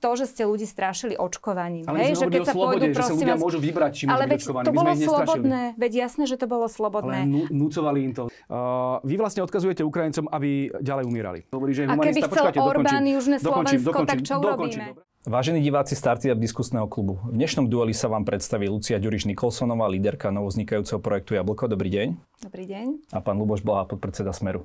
to, že ste ľudí strašili očkovaním. Ale hej, že keď sa slobode, pôjdu, že sa ľudia vás... môžu vybrať, či ale veď to bolo slobodné, veď jasné, že to bolo slobodné. Ale nucovali im to. Uh, vy vlastne odkazujete Ukrajincom, aby ďalej umírali. Dobrý, že A keby chcel počkáte, Orbán dokončím, Južné Slovensko, dokončím, tak čo dokončím, urobíme? Vážení diváci Startia diskusného klubu, v dnešnom dueli sa vám predstaví Lucia Ďuriš Nikolsonová, líderka novoznikajúceho projektu Jablko. Dobrý deň. Dobrý deň. A pán Luboš Blaha, podpredseda Smeru.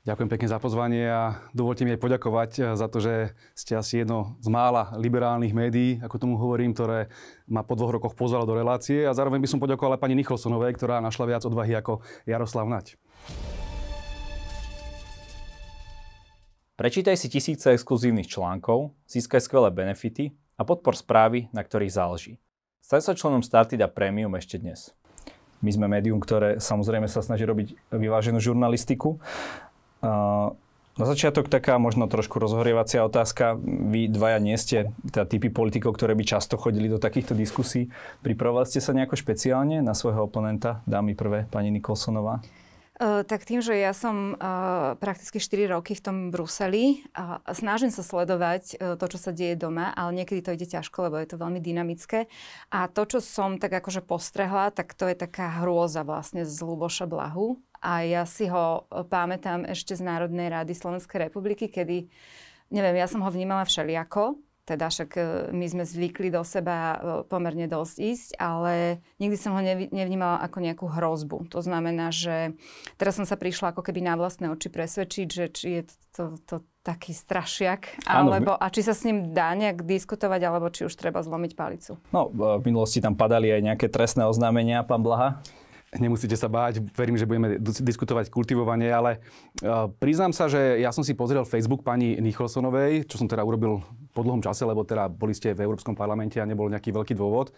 Ďakujem pekne za pozvanie a dovolte mi aj poďakovať eh, za to, že ste asi jedno z mála liberálnych médií, ako tomu hovorím, ktoré ma po dvoch rokoch pozvalo do relácie a zároveň by som poďakoval aj pani Nicholsonovej, ktorá našla viac odvahy ako Jaroslav Nať. Prečítaj si tisíce exkluzívnych článkov, získaj skvelé benefity a podpor správy, na ktorých záleží. Staň sa členom Startida Premium ešte dnes. My sme médium, ktoré samozrejme sa snaží robiť vyváženú žurnalistiku na začiatok taká možno trošku rozhorievacia otázka. Vy dvaja nie ste teda typy politikov, ktoré by často chodili do takýchto diskusí. Pripravovali ste sa nejako špeciálne na svojho oponenta, dámy prvé, pani Nikolsonová? E, tak tým, že ja som e, prakticky 4 roky v tom Bruseli, snažím sa sledovať e, to, čo sa deje doma, ale niekedy to ide ťažko, lebo je to veľmi dynamické. A to, čo som tak akože postrehla, tak to je taká hrôza vlastne z Luboša Blahu. A ja si ho pamätám ešte z Národnej rady Slovenskej republiky, kedy, neviem, ja som ho vnímala všeliako, teda však e, my sme zvykli do seba e, pomerne dosť ísť, ale nikdy som ho nevnímala ako nejakú hrozbu. To znamená, že teraz som sa prišla ako keby na vlastné oči presvedčiť, že či je to, to, to taký strašiak, alebo a či sa s ním dá nejak diskutovať, alebo či už treba zlomiť palicu. No, v minulosti tam padali aj nejaké trestné oznámenia, pán Blaha. Nemusíte sa báť, verím, že budeme diskutovať kultivovanie, ale e, priznám sa, že ja som si pozrel Facebook pani Nicholsonovej, čo som teda urobil po dlhom čase, lebo teda boli ste v Európskom parlamente a nebol nejaký veľký dôvod.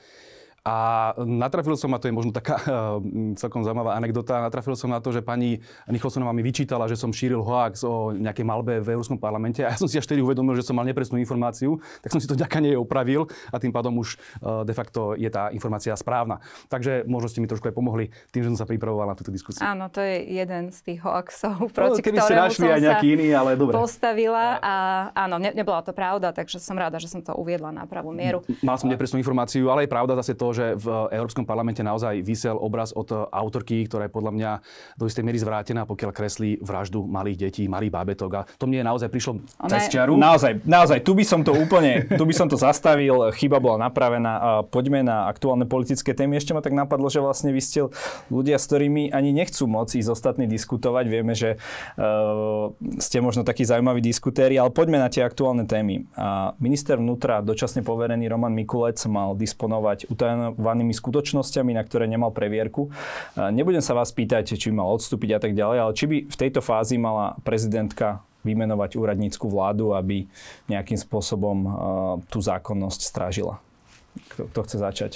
A natrafil som na to, je možno taká uh, celkom zaujímavá anekdota, natrafil som na to, že pani Nicholsonová mi vyčítala, že som šíril hoax o nejakej malbe v Európskom parlamente a ja som si až vtedy uvedomil, že som mal nepresnú informáciu, tak som si to ďaká nej opravil a tým pádom už uh, de facto je tá informácia správna. Takže možno ste mi trošku aj pomohli tým, že som sa pripravoval na túto diskusiu. Áno, to je jeden z tých hoaxov, no, proti no, keby ktorému ste našli som aj nejaký iný, ale dobre. postavila a áno, ne, nebola to pravda, takže som rada, že som to uviedla na pravú mieru. Mal som nepresnú informáciu, ale je pravda zase to, že v Európskom parlamente naozaj vysel obraz od autorky, ktorá je podľa mňa do istej miery zvrátená, pokiaľ kreslí vraždu malých detí, malých bábetok. A to mne naozaj prišlo ne... cez čiaru. Naozaj, naozaj, tu by som to úplne, tu by som to zastavil, chyba bola napravená. Poďme na aktuálne politické témy. Ešte ma tak napadlo, že vlastne vy ste ľudia, s ktorými ani nechcú moci ísť ostatní diskutovať. Vieme, že uh, ste možno takí zaujímaví diskutéri, ale poďme na tie aktuálne témy. A minister vnútra, dočasne poverený Roman Mikulec, mal disponovať utajenou konšpirovanými skutočnosťami, na ktoré nemal previerku. E, nebudem sa vás pýtať, či mal odstúpiť a tak ďalej, ale či by v tejto fázi mala prezidentka vymenovať úradnícku vládu, aby nejakým spôsobom e, tú zákonnosť strážila. Kto, kto chce začať?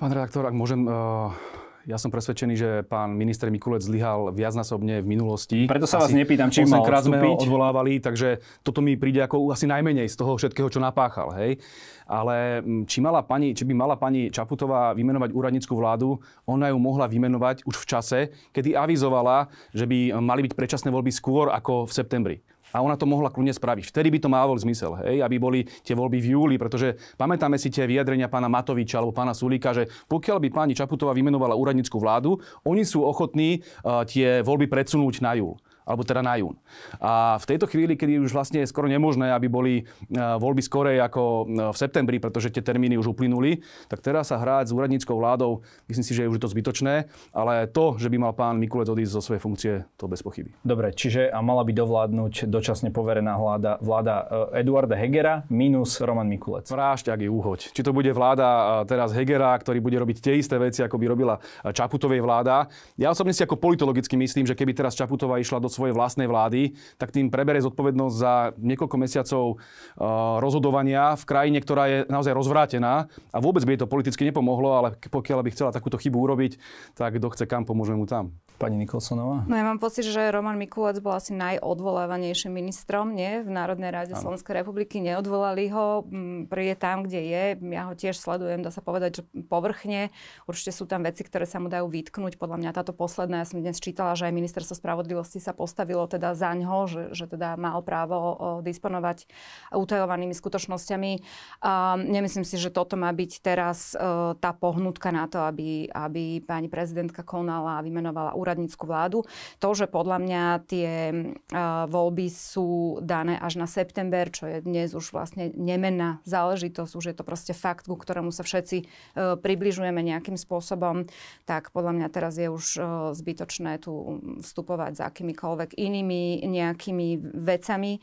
Pán redaktor, ak môžem, uh ja som presvedčený, že pán minister Mikulec zlyhal viacnásobne v minulosti. Preto sa asi vás nepýtam, či mal krát sme ho odvolávali, takže toto mi príde ako asi najmenej z toho všetkého, čo napáchal. Hej? Ale mm, či, mala pani, či by mala pani Čaputová vymenovať úradnickú vládu, ona ju mohla vymenovať už v čase, kedy avizovala, že by mali byť predčasné voľby skôr ako v septembri. A ona to mohla kľudne spraviť. Vtedy by to mával zmysel, hej, aby boli tie voľby v júli, pretože pamätáme si tie vyjadrenia pána Matoviča alebo pána Sulíka, že pokiaľ by pani Čaputová vymenovala úradnícku vládu, oni sú ochotní uh, tie voľby predsunúť na júl alebo teda na jún. A v tejto chvíli, kedy už vlastne je skoro nemožné, aby boli e, voľby skorej ako e, v septembri, pretože tie termíny už uplynuli, tak teraz sa hráť s úradníckou vládou, myslím si, že je už to zbytočné, ale to, že by mal pán Mikulec odísť zo svojej funkcie, to bez pochyby. Dobre, čiže a mala by dovládnuť dočasne poverená vláda, vláda e, Eduarda Hegera minus Roman Mikulec. Prášť, ak je úhoď. Či to bude vláda teraz Hegera, ktorý bude robiť tie isté veci, ako by robila Čaputovej vláda. Ja osobne si ako politologicky myslím, že keby teraz Čaputová išla do svojej vlastnej vlády, tak tým prebere zodpovednosť za niekoľko mesiacov uh, rozhodovania v krajine, ktorá je naozaj rozvrátená a vôbec by jej to politicky nepomohlo, ale pokiaľ by chcela takúto chybu urobiť, tak kto chce kam, pomôžeme mu tam. Pani Nikolsonová? No ja mám pocit, že Roman Mikulec bol asi najodvolávanejším ministrom nie? v Národnej rade Slovenskej republiky. Neodvolali ho, príde tam, kde je. Ja ho tiež sledujem, dá sa povedať, že povrchne. Určite sú tam veci, ktoré sa mu dajú vytknúť. Podľa mňa táto posledná, ja som dnes čítala, že aj ministerstvo spravodlivosti sa postavilo teda za ňo, že, že teda mal právo disponovať utajovanými skutočnosťami. A nemyslím si, že toto má byť teraz e, tá pohnutka na to, aby, aby pani prezidentka konala a vymenovala úrad úradnícku vládu. To, že podľa mňa tie e, voľby sú dané až na september, čo je dnes už vlastne nemenná záležitosť, už je to proste fakt, ku ktorému sa všetci e, približujeme nejakým spôsobom, tak podľa mňa teraz je už e, zbytočné tu vstupovať za akýmikoľvek inými nejakými vecami.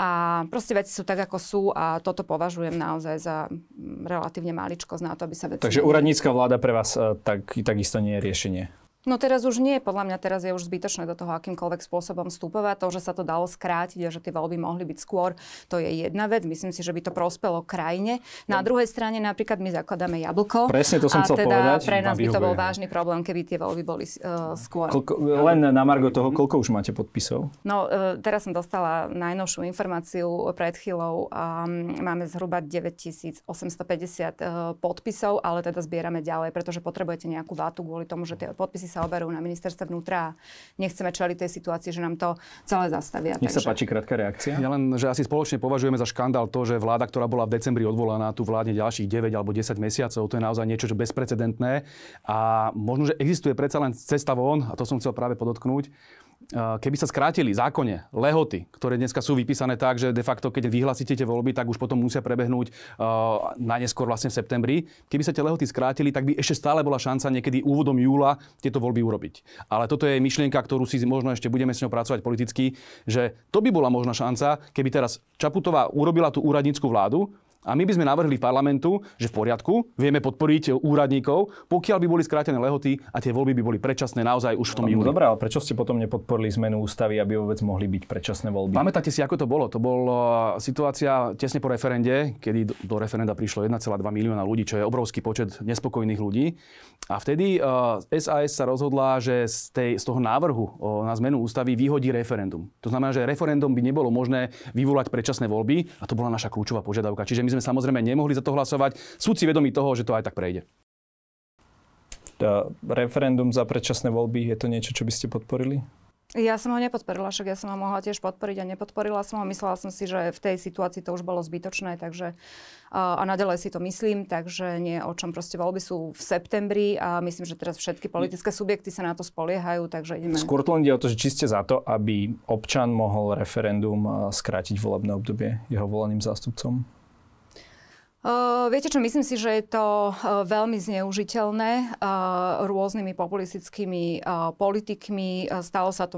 A proste veci sú tak, ako sú a toto považujem naozaj za relatívne maličkosť na to, aby sa veci... Takže úradnícka vláda pre vás tak, takisto nie je riešenie? No teraz už nie, podľa mňa teraz je už zbytočné do toho akýmkoľvek spôsobom vstupovať. To, že sa to dalo skrátiť a že tie voľby mohli byť skôr, to je jedna vec. Myslím si, že by to prospelo krajine. Na no. druhej strane napríklad my zakladáme jablko. Presne to som a chcel teda povedať. pre nás by to bol vážny problém, keby tie voľby boli uh, skôr. Koľko, len na Margo toho, koľko už máte podpisov? No uh, teraz som dostala najnovšiu informáciu pred chvíľou. Um, máme zhruba 9850 uh, e, podpisov, ale teda zbierame ďalej, pretože potrebujete nejakú vátu kvôli tomu, že tie podpisy sa oberú na ministerstve vnútra a nechceme čeliť tej situácii, že nám to celé zastavia. Nech takže... páči krátka reakcia. Ja len, že asi spoločne považujeme za škandál to, že vláda, ktorá bola v decembri odvolaná, tu vládne ďalších 9 alebo 10 mesiacov. To je naozaj niečo čo bezprecedentné. A možno, že existuje predsa len cesta von, a to som chcel práve podotknúť, Eh, keby sa skrátili zákone lehoty, ktoré dneska sú vypísané tak, že de facto, keď vyhlasíte tie voľby, tak už potom musia prebehnúť uh, eh, najneskôr vlastne v septembri. Keby sa tie lehoty skrátili, tak by ešte stále bola šanca niekedy úvodom júla tieto voľby urobiť. Ale toto je myšlienka, ktorú si možno ešte budeme s ňou pracovať politicky, že to by bola možná šanca, keby teraz Čaputová urobila tú úradnícku vládu, a my by sme navrhli parlamentu, že v poriadku, vieme podporiť úradníkov, pokiaľ by boli skrátené lehoty a tie voľby by boli predčasné naozaj už v tom no júni. Dobre, ale prečo ste potom nepodporili zmenu ústavy, aby vôbec mohli byť predčasné voľby? Pamätáte si, ako to bolo? To bola eh, situácia tesne po referende, kedy do referenda prišlo 1,2 milióna ľudí, čo je obrovský počet nespokojných ľudí. A vtedy SAS eh, sa rozhodla, že z, tej, z toho návrhu na zmenu ústavy vyhodí referendum. To znamená, že referendum by nebolo možné vyvolať predčasné voľby a to bola naša kľúčová požiadavka. Čiže my sme samozrejme nemohli za to hlasovať. Súd si vedomí toho, že to aj tak prejde. Referendum za predčasné voľby, je to niečo, čo by ste podporili? Ja som ho nepodporila, však ja som ho mohla tiež podporiť a nepodporila som ho. Myslela som si, že v tej situácii to už bolo zbytočné, takže a naďalej si to myslím, takže nie o čom proste voľby sú v septembri a myslím, že teraz všetky politické subjekty sa na to spoliehajú, takže ideme. Skôr to len ide o to, že či ste za to, aby občan mohol referendum skrátiť volebné obdobie jeho voleným zástupcom? Eh, viete čo, myslím si, že je to eh, veľmi zneužiteľné eh, rôznymi populistickými politikmi. Stalo sa to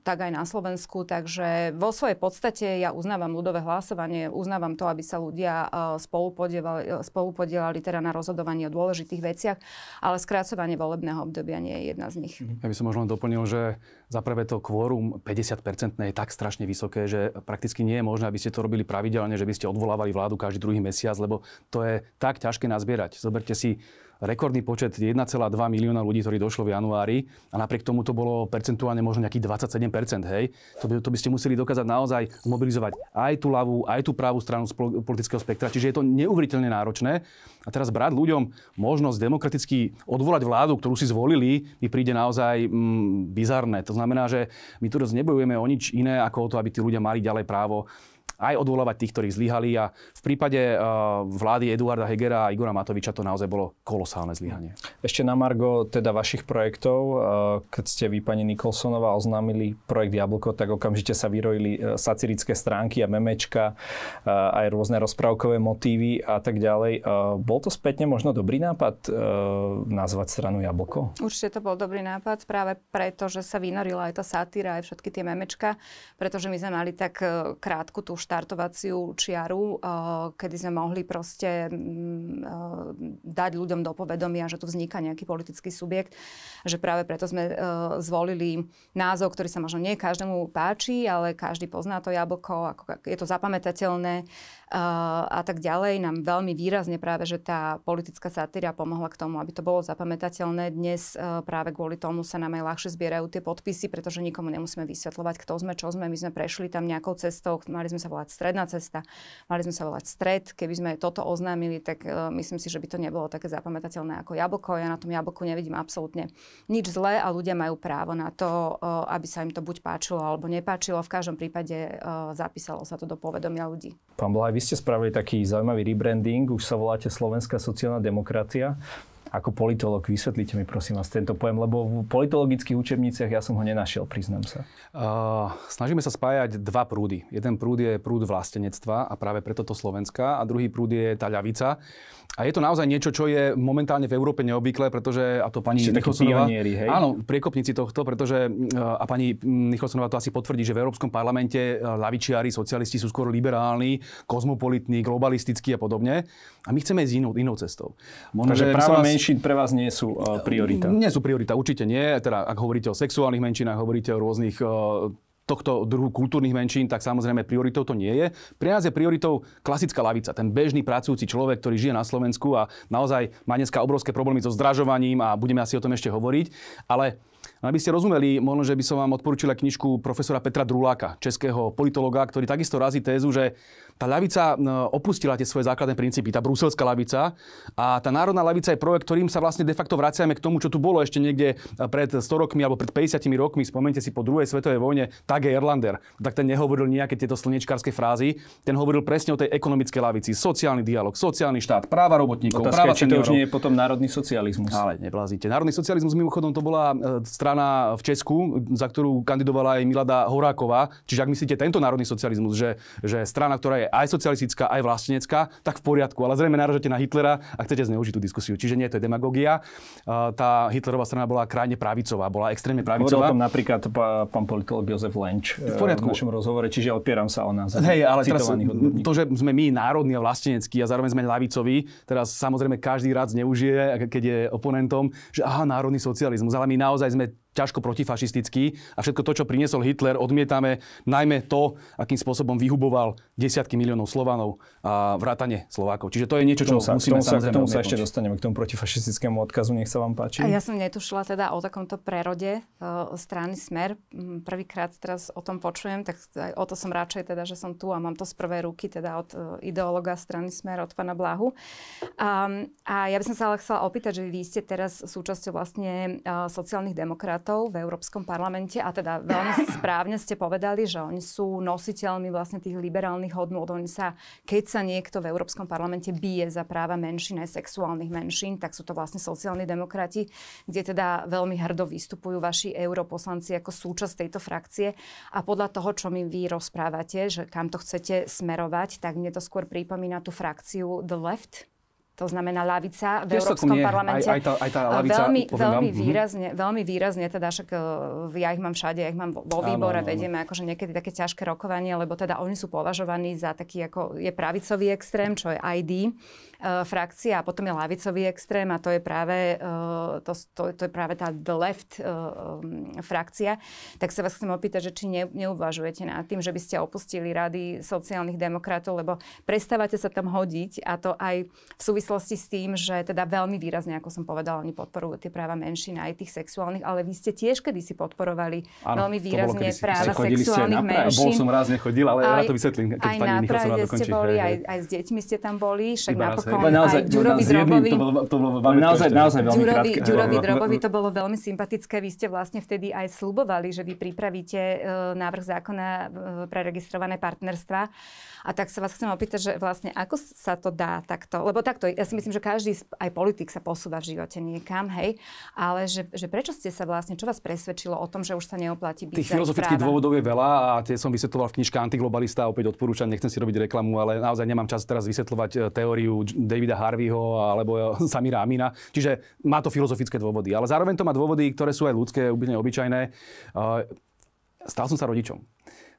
tak aj na Slovensku, takže vo svojej podstate ja uznávam ľudové hlasovanie, uznávam to, aby sa ľudia spolupodielali, spolupodielali teda na rozhodovanie o dôležitých veciach, ale skracovanie volebného obdobia nie je jedna z nich. Mhm. Ja by som možno doplnil, že za prvé to kvórum 50 je tak strašne vysoké, že prakticky nie je možné, aby ste to robili pravidelne, že by ste odvolávali vládu každý druhý mesiac, lebo to je tak ťažké nazbierať. Zoberte si rekordný počet 1,2 milióna ľudí, ktorí došlo v januári a napriek tomu to bolo percentuálne možno nejaký 27%, hej. To by, to by ste museli dokázať naozaj mobilizovať aj tú ľavú, aj tú pravú stranu z politického spektra, čiže je to neuveriteľne náročné. A teraz brať ľuďom možnosť demokraticky odvolať vládu, ktorú si zvolili, mi príde naozaj mm, bizarné. To znamená, že my tu nebojujeme o nič iné ako o to, aby tí ľudia mali ďalej právo aj odvolávať tých, ktorí zlyhali a v prípade uh, vlády Eduarda Hegera a Igora Matoviča to naozaj bolo kolosálne zlyhanie. Ešte na Margo teda vašich projektov, uh, keď ste vy, pani Nikolsonová, oznámili projekt Jablko, tak okamžite sa vyrojili uh, satirické stránky a memečka, uh, aj rôzne rozprávkové motívy a tak ďalej. Uh, bol to spätne možno dobrý nápad uh, nazvať stranu Jablko? Určite to bol dobrý nápad, práve preto, že sa vynorila aj tá satíra, aj všetky tie memečka, pretože my sme mali tak krátku tú št- štartovaciu čiaru, eh, kedy sme mohli proste mm, eh, dať ľuďom do povedomia, že tu vzniká nejaký politický subjekt, že práve preto sme eh, zvolili názov, ktorý sa možno nie každému páči, ale každý pozná to jablko, ako je to zapamätateľné a tak ďalej. Nám veľmi výrazne práve, že tá politická satíra pomohla k tomu, aby to bolo zapamätateľné. Dnes práve kvôli tomu sa nám aj ľahšie zbierajú tie podpisy, pretože nikomu nemusíme vysvetľovať, kto sme, čo sme. My sme prešli tam nejakou cestou, mali sme sa volať volať stredná cesta, mali sme sa volať stred. Keby sme toto oznámili, tak uh, myslím si, že by to nebolo také zapamätateľné ako jablko. Ja na tom jablku nevidím absolútne nič zlé a ľudia majú právo na to, uh, aby sa im to buď páčilo alebo nepáčilo. V každom prípade uh, zapísalo sa to do povedomia ľudí. Pán Blahaj, vy ste spravili taký zaujímavý rebranding, už sa voláte Slovenská sociálna demokracia. Ako politolog vysvetlite mi prosím vás tento pojem, lebo v politologických učebniciach ja som ho nenašiel, priznám sa. Uh, snažíme sa spájať dva prúdy. Jeden prúd je prúd vlastenectva a práve preto to Slovenska a druhý prúd je tá ľavica, a je to naozaj niečo, čo je momentálne v Európe neobvyklé, pretože, a to pani Nichosonová... Áno, priekopníci tohto, pretože, a pani Nichosonová to asi potvrdí, že v Európskom parlamente lavičiari, e, socialisti sú skôr liberálni, kozmopolitní, globalistickí a podobne. A my chceme ísť inou, inou cestou. Možno, Takže práva vás... menšín pre vás nie sú e, priorita? Nie sú priorita, určite nie. Teda, ak hovoríte o sexuálnych menšinách, hovoríte o rôznych e, tohto druhu kultúrnych menšín, tak samozrejme prioritou to nie je. Pre nás je prioritou klasická lavica, ten bežný pracujúci človek, ktorý žije na Slovensku a naozaj má dneska obrovské problémy so zdražovaním a budeme asi o tom ešte hovoriť. Ale aby ste rozumeli, možno, že by som vám odporúčila knižku profesora Petra Druláka, českého politologa, ktorý takisto razí tézu, že tá ľavica e, opustila tie svoje základné princípy, tá bruselská ľavica. A tá národná ľavica je projekt, ktorým sa vlastne de facto vraciame k tomu, čo tu bolo ešte niekde e, pred 100 rokmi alebo pred 50 rokmi. Spomente si po druhej svetovej vojne, tak je Erlander. Tak ten nehovoril nejaké tieto slnečkárske frázy. Ten hovoril presne o tej ekonomickej ľavici. Sociálny dialog, sociálny štát, práva robotníkov, Otázka, práva či to už nie je potom národný socializmus. Ale neblázite. Národný socializmus mimochodom to bola e, strana v Česku, za ktorú kandidovala aj Milada Horáková. Čiže ak myslíte tento národný socializmus, že, že strana, ktorá je aj socialistická, aj vlastenecká, tak v poriadku. Ale zrejme náražete na Hitlera a chcete zneužiť tú diskusiu. Čiže nie, to je demagogia. E, tá Hitlerová strana bola krajne pravicová, bola extrémne pravicová. Hovoril o tom napríklad pán politolog Jozef Lenč e, v, poriadku. v našom rozhovore, čiže opieram sa o nás. Hej, ale teraz, to, že sme my národní a vlasteneckí a zároveň sme lavicoví, teraz samozrejme každý rád zneužije, keď je oponentom, že aha, národný socializmus, ale my naozaj sme ťažko protifašistický a všetko to, čo priniesol Hitler, odmietame najmä to, akým spôsobom vyhuboval desiatky miliónov Slovanov a vrátane Slovákov. Čiže to je niečo, čo tomu sa, musíme tomu sa, samozrejme K tomu sa ešte dostaneme, k tomu protifašistickému odkazu, nech sa vám páči. A ja som netušila teda o takomto prerode uh, strany Smer. Mm, prvýkrát teraz o tom počujem, tak aj o to som radšej teda, že som tu a mám to z prvej ruky teda od uh, ideológa strany Smer, od pana Blahu. Um, a ja by som sa ale chcela opýtať, že vy ste teraz súčasťou vlastne uh, sociálnych demokratov v Európskom parlamente a teda veľmi správne ste povedali, že oni sú nositeľmi vlastne tých liberálnych základných hodnôt. Oni sa, keď sa niekto v Európskom parlamente bije za práva menšín aj sexuálnych menšín, tak sú to vlastne sociálni demokrati, kde teda veľmi hrdo vystupujú vaši europoslanci ako súčasť tejto frakcie. A podľa toho, čo mi vy rozprávate, že kam to chcete smerovať, tak mne to skôr pripomína tú frakciu The Left, to znamená lavica v Tež Európskom nie. parlamente. Aj, aj, tá, aj tá lavica, veľmi, veľmi, mhm. výrazne, veľmi výrazne, teda však e, ja ich mám všade, ja ich mám vo výbore, áno, áno. vedieme akože niekedy také ťažké rokovanie, lebo teda oni sú považovaní za taký, ako je pravicový extrém, čo je ID E, frakcia a potom je lavicový extrém a to je práve, e, to, to, to je práve tá the left e, frakcia. Tak sa vás chcem opýtať, že či ne, neuvažujete nad tým, že by ste opustili rady sociálnych demokratov, lebo prestávate sa tam hodiť a to aj v súvislosti s tým, že teda veľmi výrazne, ako som povedala, oni podporujú tie práva menšín aj tých sexuálnych, ale vy ste tiež kedysi podporovali ano, veľmi výrazne kedysi, práva sexuálnych menšín. Bol som raz nechodil, ale aj, ja to vysvetlím. Keď aj na Práve ste boli, aj, aj s deťmi ste tam boli, však napokon Čurákom, naozaj, Ďurovi Drobovi. To bolo, to bolo veľmi naozaj, naozaj veľmi Ďurovi, krátke. Ďurovi Drobovi to bolo veľmi sympatické. Vy ste vlastne vtedy aj slubovali, že vy pripravíte e, návrh zákona e, pre registrované partnerstva. A tak sa vás chcem opýtať, že vlastne ako sa to dá takto, lebo takto, ja si myslím, že každý aj politik sa posúva v živote niekam, hej, ale že, že prečo ste sa vlastne, čo vás presvedčilo o tom, že už sa neoplatí byť Tých filozofických práva? dôvodov je veľa a tie som vysvetloval v knižke Antiglobalista, opäť odporúčam, nechcem si robiť reklamu, ale naozaj nemám čas teraz vysvetľovať e, teóriu Davida Harveyho alebo e, Samira Amina. Čiže má to filozofické dôvody, ale zároveň to má dôvody, ktoré sú aj ľudské, úplne obyčajné. E, stal som sa rodičom.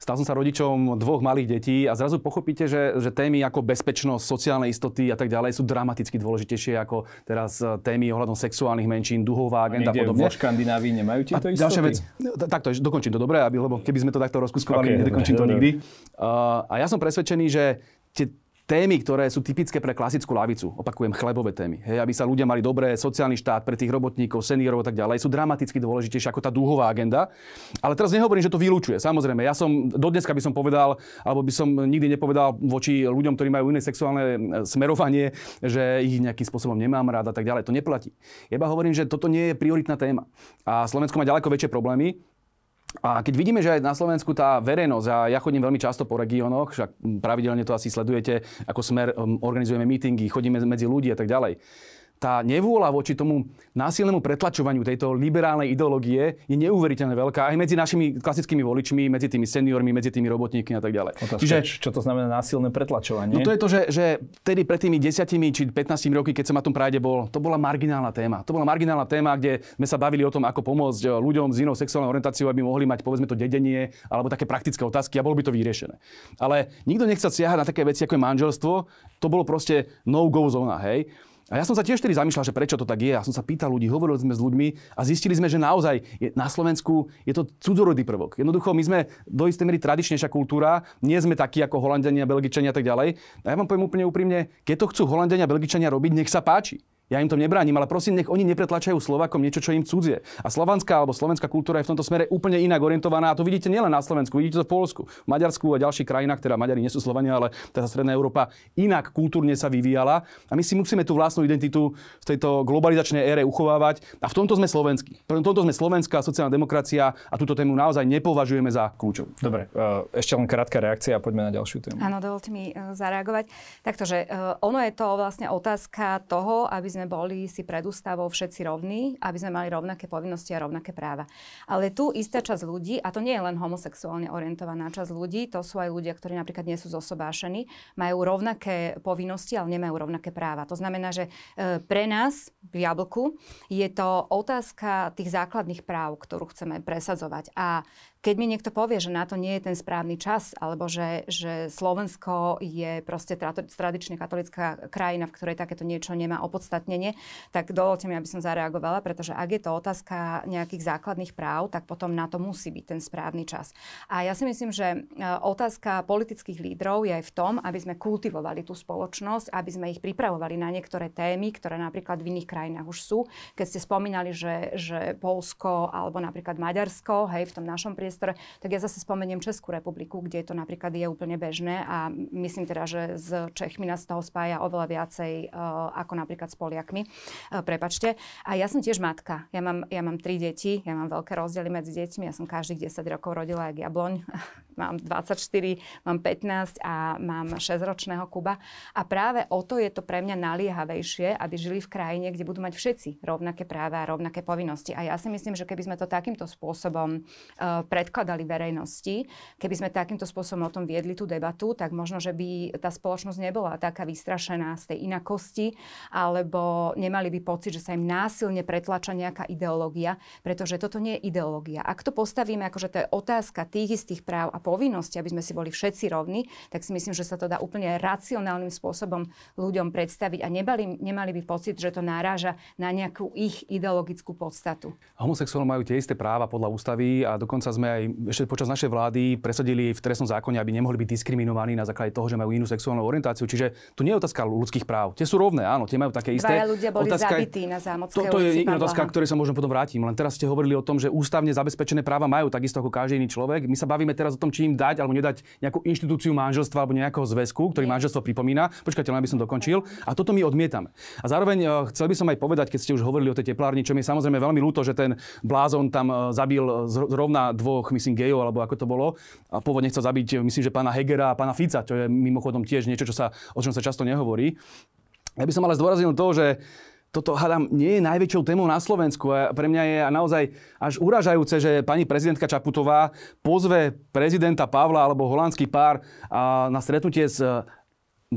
Stal som sa rodičom dvoch malých detí a zrazu pochopíte, že, že témy ako bezpečnosť, sociálne istoty a tak ďalej sú dramaticky dôležitejšie ako teraz eh, témy ohľadom sexuálnych menšín, duhová agenda a podobne. Vo Škandinávii nemajú tieto istoty? Ďalšia vec, eh, takto, dokončím to dobre, aby, lebo keby sme to takto rozkuskovali, okay, nedokončím to nikdy. Uh, a ja som presvedčený, že tie témy, ktoré sú typické pre klasickú lavicu, opakujem, chlebové témy, hej, aby sa ľudia mali dobré, sociálny štát pre tých robotníkov, seniorov a tak ďalej, sú dramaticky dôležitejšie ako tá dúhová agenda. Ale teraz nehovorím, že to vylúčuje. Samozrejme, ja som do dneska by som povedal, alebo by som nikdy nepovedal voči ľuďom, ktorí majú iné sexuálne e, smerovanie, že ich nejakým spôsobom nemám rád a tak ďalej. To neplatí. Iba hovorím, že toto nie je prioritná téma. A Slovensko má ďaleko väčšie problémy, a keď vidíme, že aj na Slovensku tá verejnosť, a ja chodím veľmi často po regiónoch, však pravidelne to asi sledujete, ako smer organizujeme mítingy, chodíme medzi ľudí a tak ďalej tá nevôľa voči tomu násilnému pretlačovaniu tejto liberálnej ideológie je neuveriteľne veľká aj medzi našimi klasickými voličmi, medzi tými seniormi, medzi tými robotníkmi a tak ďalej. Otázka, Čiže, čo to znamená násilné pretlačovanie? No to je to, že, že tedy pred tými 10 či 15 roky, keď som na tom prájde bol, to bola marginálna téma. To bola marginálna téma, kde sme sa bavili o tom, ako pomôcť eh, ľuďom s inou sexuálnou orientáciou, aby mohli mať povedzme to dedenie alebo také praktické otázky a bolo by to vyriešené. Ale nikto nechcel siahať na také veci ako je manželstvo, to bolo proste no-go zóna, hej. A ja som sa tiež tedy zamýšľal, že prečo to tak je. Ja som sa pýtal ľudí, hovorili sme s ľuďmi a zistili sme, že naozaj je, na Slovensku je to cudzorodý prvok. Jednoducho, my sme do istej miery tradičnejšia kultúra, nie sme takí ako Holandania, Belgičania a tak ďalej. A ja vám poviem úplne úprimne, keď to chcú Holandiania, Belgičania robiť, nech sa páči. Ja im to nebránim, ale prosím, nech oni nepretlačajú Slovakom niečo, čo im cudzie. A slovanská alebo slovenská kultúra je v tomto smere úplne inak orientovaná. A to vidíte nielen na Slovensku, vidíte to v Polsku, v Maďarsku a ďalších krajinách, teda Maďari nie sú Slovania, ale tá teda stredná Európa inak kultúrne sa vyvíjala. A my si musíme tú vlastnú identitu v tejto globalizačnej ére uchovávať. A v tomto sme slovenskí. V tomto sme slovenská sociálna demokracia a túto tému naozaj nepovažujeme za kľúčovú. Dobre, eh, ešte len krátka reakcia a poďme na ďalšiu tému. Áno, dovolte mi eh, zareagovať. Taktože eh, ono je to vlastne otázka toho, aby sme boli si pred ústavou všetci rovní, aby sme mali rovnaké povinnosti a rovnaké práva. Ale tu istá časť ľudí, a to nie je len homosexuálne orientovaná časť ľudí, to sú aj ľudia, ktorí napríklad nie sú zosobášení, majú rovnaké povinnosti, ale nemajú rovnaké práva. To znamená, že e, pre nás v Jablku je to otázka tých základných práv, ktorú chceme presadzovať. A keď mi niekto povie, že na to nie je ten správny čas, alebo že, že Slovensko je proste tradične katolická krajina, v ktorej takéto niečo nemá opodstatnenie, tak dovolte mi, aby som zareagovala, pretože ak je to otázka nejakých základných práv, tak potom na to musí byť ten správny čas. A ja si myslím, že e, otázka politických lídrov je aj v tom, aby sme kultivovali tú spoločnosť, aby sme ich pripravovali na niektoré témy, ktoré napríklad v iných krajinách už sú. Keď ste spomínali, že, že Polsko alebo napríklad Maďarsko, hej, v tom našom priestore, priestore, tak ja zase spomeniem Českú republiku, kde to napríklad je úplne bežné a myslím teda, že s Čechmi nás toho spája oveľa viacej e, ako napríklad s Poliakmi. E, prepačte. A ja som tiež matka. Ja mám, ja mám tri deti, ja mám veľké rozdiely medzi deťmi. Ja som každých 10 rokov rodila jak jabloň. mám 24, mám 15 a mám 6-ročného Kuba. A práve o to je to pre mňa naliehavejšie, aby žili v krajine, kde budú mať všetci rovnaké práva a rovnaké povinnosti. A ja si myslím, že keby sme to takýmto spôsobom uh, predkladali verejnosti. Keby sme takýmto spôsobom o tom viedli tú debatu, tak možno, že by tá spoločnosť nebola taká vystrašená z tej inakosti, alebo nemali by pocit, že sa im násilne pretlača nejaká ideológia, pretože toto nie je ideológia. Ak to postavíme ako, že to je otázka tých istých práv a povinností, aby sme si boli všetci rovní, tak si myslím, že sa to dá úplne racionálnym spôsobom ľuďom predstaviť a nebali, nemali by pocit, že to náraža na nejakú ich ideologickú podstatu. Homosexuáli majú tie isté práva podľa ústavy a dokonca sme aj ešte počas našej vlády presadili v trestnom zákone, aby nemohli byť diskriminovaní na základe toho, že majú inú sexuálnu orientáciu. Čiže tu nie je otázka ľudských práv. Tie sú rovné, áno, tie majú také isté. Dvaja ľudia boli otázka, zabití na zámodskej to, to je iná otázka, ktorej sa možno potom vrátim. Len teraz ste hovorili o tom, že ústavne zabezpečené práva majú takisto ako každý iný človek. My sa bavíme teraz o tom, či im dať alebo nedať nejakú inštitúciu manželstva alebo nejakého zväzku, ktorý manželstvo pripomína. Počkajte, len aby som dokončil. A toto my odmietame. A zároveň e, chcel by som aj povedať, keď ste už hovorili o tej teplárni, čo mi je samozrejme veľmi ľúto, že ten blázon tam e, zabil zrovna dvo dvoch, myslím, gejov, alebo ako to bolo. A pôvodne chcel zabiť, myslím, že pána Hegera a pána Fica, čo je mimochodom tiež niečo, čo sa, o čom sa často nehovorí. Ja by som ale zdôraznil to, že toto, hádam, nie je najväčšou témou na Slovensku. A pre mňa je naozaj až uražajúce, že pani prezidentka Čaputová pozve prezidenta Pavla alebo holandský pár na stretnutie s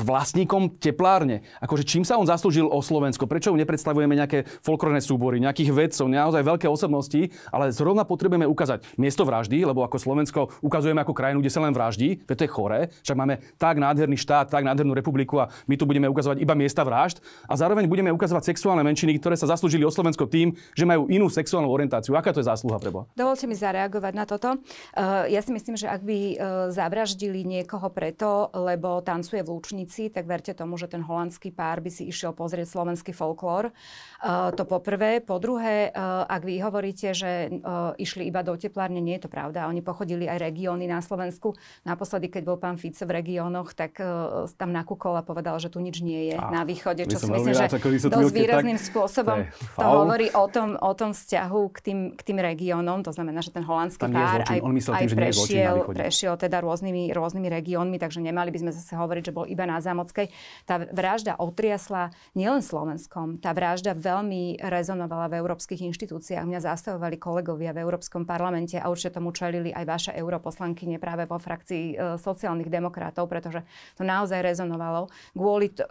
vlastníkom teplárne. Akože čím sa on zaslúžil o Slovensko? Prečo mu nepredstavujeme nejaké folklórne súbory, nejakých vedcov, naozaj veľké osobnosti, ale zrovna potrebujeme ukázať miesto vraždy, lebo ako Slovensko ukazujeme ako krajinu, kde sa len vraždí, to je chore, však máme tak nádherný štát, tak nádhernú republiku a my tu budeme ukazovať iba miesta vražd a zároveň budeme ukazovať sexuálne menšiny, ktoré sa zaslúžili o Slovensko tým, že majú inú sexuálnu orientáciu. Aká to je zásluha pre Dovolte mi zareagovať na toto. Uh, ja si myslím, že ak by uh, zavraždili niekoho preto, lebo tancuje v lúčni, milovníci, tak verte tomu, že ten holandský pár by si išiel pozrieť slovenský folklór. Uh, to poprvé. Po druhé, uh, ak vy hovoríte, že uh, išli iba do teplárne, nie je to pravda. Oni pochodili aj regióny na Slovensku. Naposledy, keď bol pán Fice v regiónoch, tak uh, tam nakúkol a povedal, že tu nič nie je a, na východe, čo si myslím, že dosť výrazným tak... spôsobom to, to hovorí o tom, o tom vzťahu k tým, k tým regiónom. To znamená, že ten holandský pár aj, tým, aj prešiel, prešiel teda rôznymi, rôznymi regiónmi, takže nemali by sme zase hovoriť, že bol iba na na Zámockej. Tá vražda otriasla nielen Slovenskom, tá vražda veľmi rezonovala v európskych inštitúciách. Mňa zastavovali kolegovia v Európskom parlamente a určite tomu čelili aj vaše europoslankyne práve vo frakcii e, sociálnych demokratov, pretože to naozaj rezonovalo kvôli t-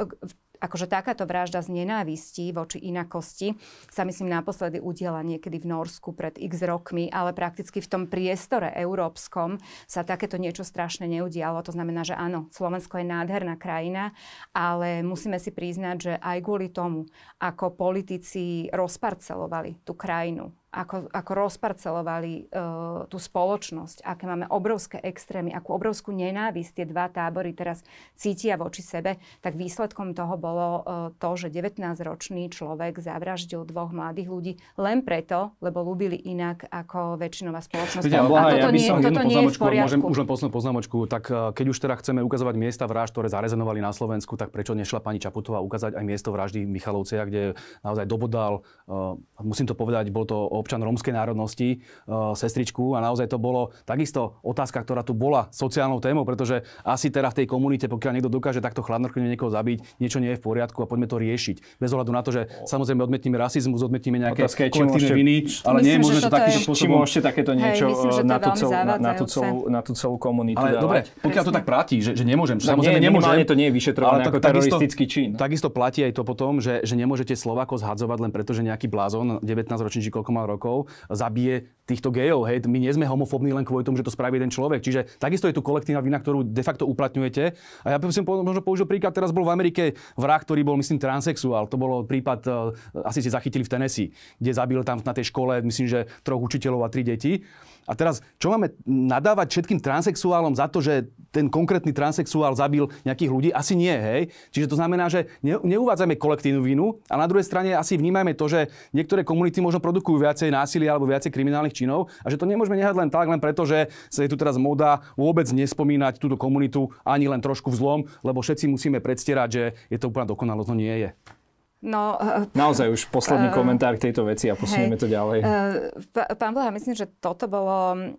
akože takáto vražda z nenávistí voči inakosti sa myslím naposledy udiela niekedy v Norsku pred x rokmi, ale prakticky v tom priestore európskom sa takéto niečo strašne neudialo. To znamená, že áno, Slovensko je nádherná krajina, ale musíme si priznať, že aj kvôli tomu, ako politici rozparcelovali tú krajinu, ako, ako rozparcelovali uh, tú spoločnosť, aké máme obrovské extrémy, akú obrovskú nenávisť tie dva tábory teraz cítia voči sebe, tak výsledkom toho bolo uh, to, že 19-ročný človek zavraždil dvoch mladých ľudí len preto, lebo ľúbili inak ako väčšinová spoločnosť. Ľudia, boha, a toto ja by nie, toto nie je v poriadku. Môžem už len poslednú poznámočku. Tak e, keď už teda chceme ukazovať miesta vražd, ktoré zarezenovali na Slovensku, tak prečo nešla pani Čaputová ukázať aj miesto vraždy Michalovcia, kde naozaj dobodal, uh, musím to povedať, bol to občan rómskej národnosti, e, sestričku a naozaj to bolo takisto otázka, ktorá tu bola sociálnou témou, pretože asi teraz v tej komunite, pokiaľ niekto dokáže takto chladnokrvne niekoho zabiť, niečo nie je v poriadku a poďme to riešiť. Bez ohľadu na to, že samozrejme odmetníme rasizmus, odmetníme nejaké otázka je, kolektívne viny, ale myslím, nie je možné to takýmto spôsobom ešte takéto niečo e, na, tú celú, na, tú celú, na tú celú komunitu Ale dávať. dobre, pokiaľ to tak platí, že, že nemôžem, samozrejme nie, nemôžem. to nie je vyšetrované ako teroristický takisto, čin. Takisto platí aj to potom, že, že nemôžete slovako zhadzovať len preto, že nejaký blázon, 19 ročný, či koľko mal rokov zabije týchto gejov. Hej, my nie sme homofobní len kvôli tomu, že to spraví jeden človek. Čiže takisto je tu kolektívna vina, ktorú de facto uplatňujete. A ja by som možno použil príklad, teraz bol v Amerike vrah, ktorý bol, myslím, transexuál. To bol prípad, e, asi ste zachytili v Tennessee, kde zabil tam na tej škole, myslím, že troch učiteľov a tri deti. A teraz, čo máme nadávať všetkým transexuálom za to, že ten konkrétny transexuál zabil nejakých ľudí? Asi nie, hej? Čiže to znamená, že neuvádzame kolektívnu vinu a na druhej strane asi vnímajme to, že niektoré komunity možno produkujú viacej násilia alebo viacej kriminálnych činov a že to nemôžeme nehať len tak, len preto, že sa je tu teraz moda vôbec nespomínať túto komunitu ani len trošku vzlom, lebo všetci musíme predstierať, že je to úplná dokonalosť, no nie je. No, e, Naozaj už posledný uh, komentár k tejto veci a posunieme hej, to ďalej. Uh, pán Blaha, myslím, že toto bolo uh,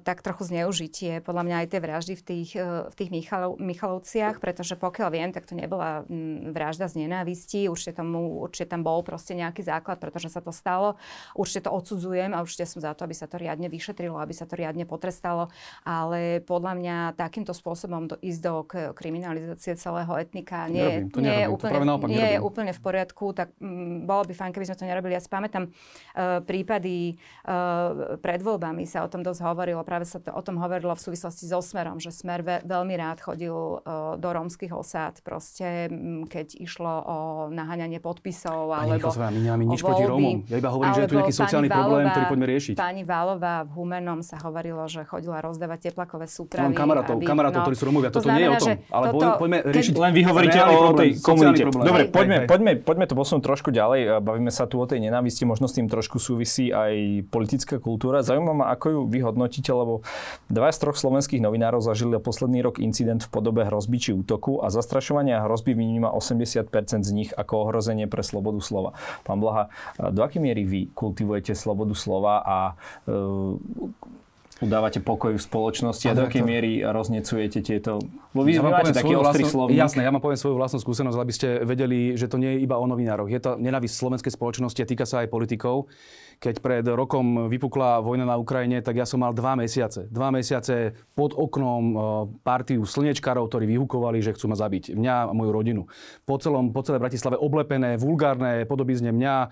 tak trochu zneužitie podľa mňa aj tie vraždy v tých, uh, v tých Michalov, Michalovciach, pretože pokiaľ viem, tak to nebola vražda z nenávisti, určite, tomu, určite tam bol proste nejaký základ, pretože sa to stalo. Určite to odsudzujem a určite som za to, aby sa to riadne vyšetrilo, aby sa to riadne potrestalo, ale podľa mňa takýmto spôsobom do, ísť do kriminalizácie celého etnika nie, nerobím, to nie, je, úplne, to nie je úplne v poriadku poriadku, tak m, mm, bolo by fajn, keby sme to nerobili. Ja si pamätám e, prípady e, pred voľbami sa o tom dosť hovorilo. Práve sa to, o tom hovorilo v súvislosti so Smerom, že Smer ve, veľmi rád chodil e, do rómskych osád, proste, m, mm, keď išlo o naháňanie podpisov. Pani alebo Chosová, my nemáme nič proti Rómom. Ja iba hovorím, že je tu nejaký sociálny Válová, problém, ktorý poďme riešiť. Pani Válová v Humenom sa hovorilo, že chodila rozdávať teplakové súpravy. Mám kamarátov, aby, kamarátov, no, ktorí sú Rómovia. To znamená, nie je o tom. Ale toto, poďme riešiť. Len vy hovoríte o tej komunite. Dobre, poďme, poďme, poďme to posunúť trošku ďalej. E, Bavíme sa tu o tej nenávisti, možno s tým trošku súvisí aj politická kultúra. Zaujímavá, ma, ako ju vyhodnotíte, lebo dva z troch slovenských novinárov zažili posledný rok incident v podobe hrozby či útoku a zastrašovania hrozby vníma 80% z nich ako ohrozenie pre slobodu slova. Pán Blaha, e, do akej miery vy kultivujete slobodu slova a e, udávate pokoj v spoločnosti a do akej miery roznecujete tieto... Bo vy ja poviem taký ostrý Jasné, ja vám poviem svoju vlastnú skúsenosť, aby ste vedeli, že to nie je iba o novinároch. Je to nenávisť slovenskej spoločnosti a týka sa aj politikov keď pred rokom vypukla vojna na Ukrajine, tak ja som mal dva mesiace. Dva mesiace pod oknom e, partiu slnečkarov, ktorí vyhukovali, že chcú ma zabiť. Mňa a moju rodinu. Po, celom, po celé Bratislave oblepené, vulgárne podobizne mňa, e,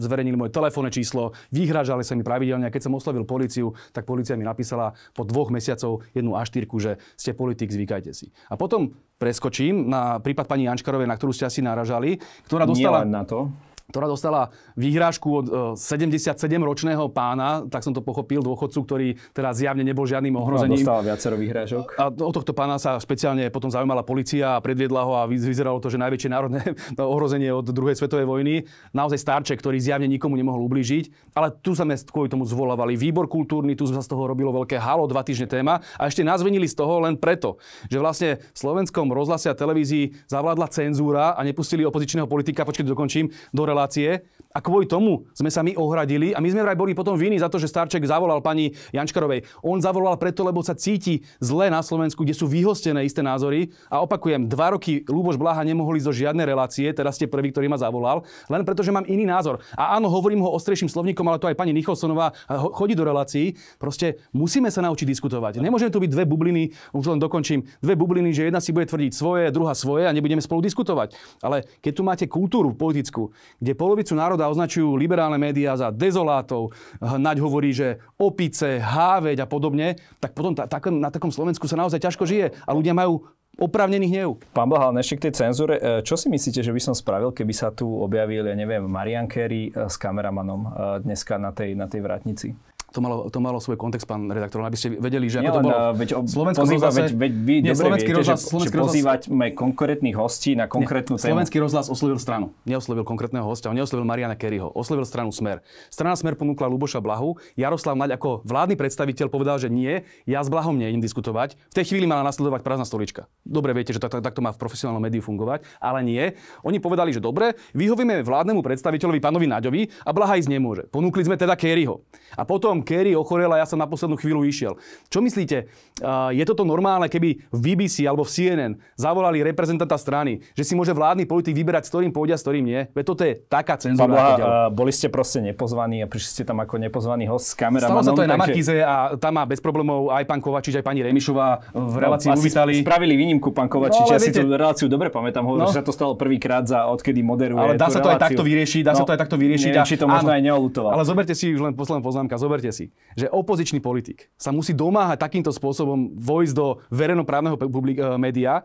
zverejnili moje telefónne číslo, vyhražali sa mi pravidelne. A keď som oslovil policiu, tak policia mi napísala po dvoch mesiacov jednu A4, že ste politik, zvykajte si. A potom preskočím na prípad pani Jančkarovej, na ktorú ste asi náražali, ktorá dostala... Nielen na to ktorá dostala výhrážku od 77-ročného e, pána, tak som to pochopil, dôchodcu, ktorý teraz zjavne nebol žiadnym no, ohrozením. dostala viacero výhrážok. A o tohto pána sa špeciálne potom zaujímala policia a predviedla ho a vyzeralo to, že najväčšie národné ohrozenie od druhej svetovej vojny. Naozaj starček, ktorý zjavne nikomu nemohol ublížiť. Ale tu sa kvôli tomu zvolávali výbor kultúrny, tu sa z toho robilo veľké halo, dva týždne téma. A ešte nás z toho len preto, že vlastne v slovenskom rozhlase a televízii zavládla cenzúra a nepustili opozičného politika, počkej, dokončím, do relácie a kvôli tomu sme sa my ohradili a my sme vraj boli potom viny za to, že Starček zavolal pani Jančkarovej. On zavolal preto, lebo sa cíti zle na Slovensku, kde sú vyhostené isté názory. A opakujem, dva roky Lúbož Blaha nemohol ísť do žiadnej relácie, teraz ste prvý, ktorý ma zavolal, len preto, že mám iný názor. A áno, hovorím ho ostrejším slovníkom, ale to aj pani Nicholsonová chodí do relácií. Proste musíme sa naučiť diskutovať. Nemôžeme tu byť dve bubliny, už len dokončím, dve bubliny, že jedna si bude tvrdiť svoje, druhá svoje a nebudeme spolu diskutovať. Ale keď tu máte kultúru politickú, kde kde polovicu národa označujú liberálne médiá za dezolátov, naď hovorí, že opice, háveď a podobne, tak potom ta, takom, na takom Slovensku sa naozaj ťažko žije a ľudia majú oprávnený hnev. Pán Blahal, ešte k tej cenzúre. E, čo si myslíte, že by som spravil, keby sa tu objavil, ja neviem, Marian Kerry e, s kameramanom e, dneska na tej, na tej vrátnici? to malo, to malo svoj kontext, pán redaktor, aby ste vedeli, že ako to bolo. Eh, veď, Slovensko pozýva, rozhlase, veď, veď vy nie, dobre slovenský viete, rozhlas, že, slovenský že pozývať rozhlas, konkrétnych hostí na konkrétnu nie, tému. Slovenský rozhlas oslovil stranu. Neoslovil konkrétneho hostia, neoslovil Mariana Kerryho, oslovil stranu Smer. Strana Smer ponúkla Luboša Blahu, Jaroslav Naď ako vládny predstaviteľ povedal, že nie, ja s Blahom nejdem diskutovať. V tej chvíli mala nasledovať prázdna stolička. Dobre viete, že takto tak, tak má v profesionálnom médiu fungovať, ale nie. Oni povedali, že dobre, vyhovíme vládnemu predstaviteľovi pánovi Naďovi a Blaha ísť nemôže. Ponúkli sme teda Kerryho. A potom tom Kerry ochorel a ja som na poslednú chvíľu išiel. Čo myslíte, je toto normálne, keby v BBC alebo v CNN zavolali reprezentanta strany, že si môže vládny politik vyberať, s ktorým pôjde a s ktorým nie? Veď toto je taká cenzúra. uh, boli ste proste nepozvaní a prišli ste tam ako nepozvaný host s kameramanom. Stalo sa to aj na Markize a tam má bez problémov aj pán Kovačič, aj pani Remišová v no, relácii no, uvítali. Spravili výnimku pán Kovačič, no, ja viete, si tú reláciu dobre pamätám, hovorí, no. že sa to stalo prvýkrát za odkedy moderuje. Ale dá sa to reláciu. aj takto vyriešiť, dá no, sa to aj takto vyriešiť. Neviem, a, či to možno áno, aj neolutoval. Ale zoberte si už len posledná poznámka, zoberte Predstavte si, že opozičný politik sa musí domáhať takýmto spôsobom vojsť do verejnoprávneho publik- eh, média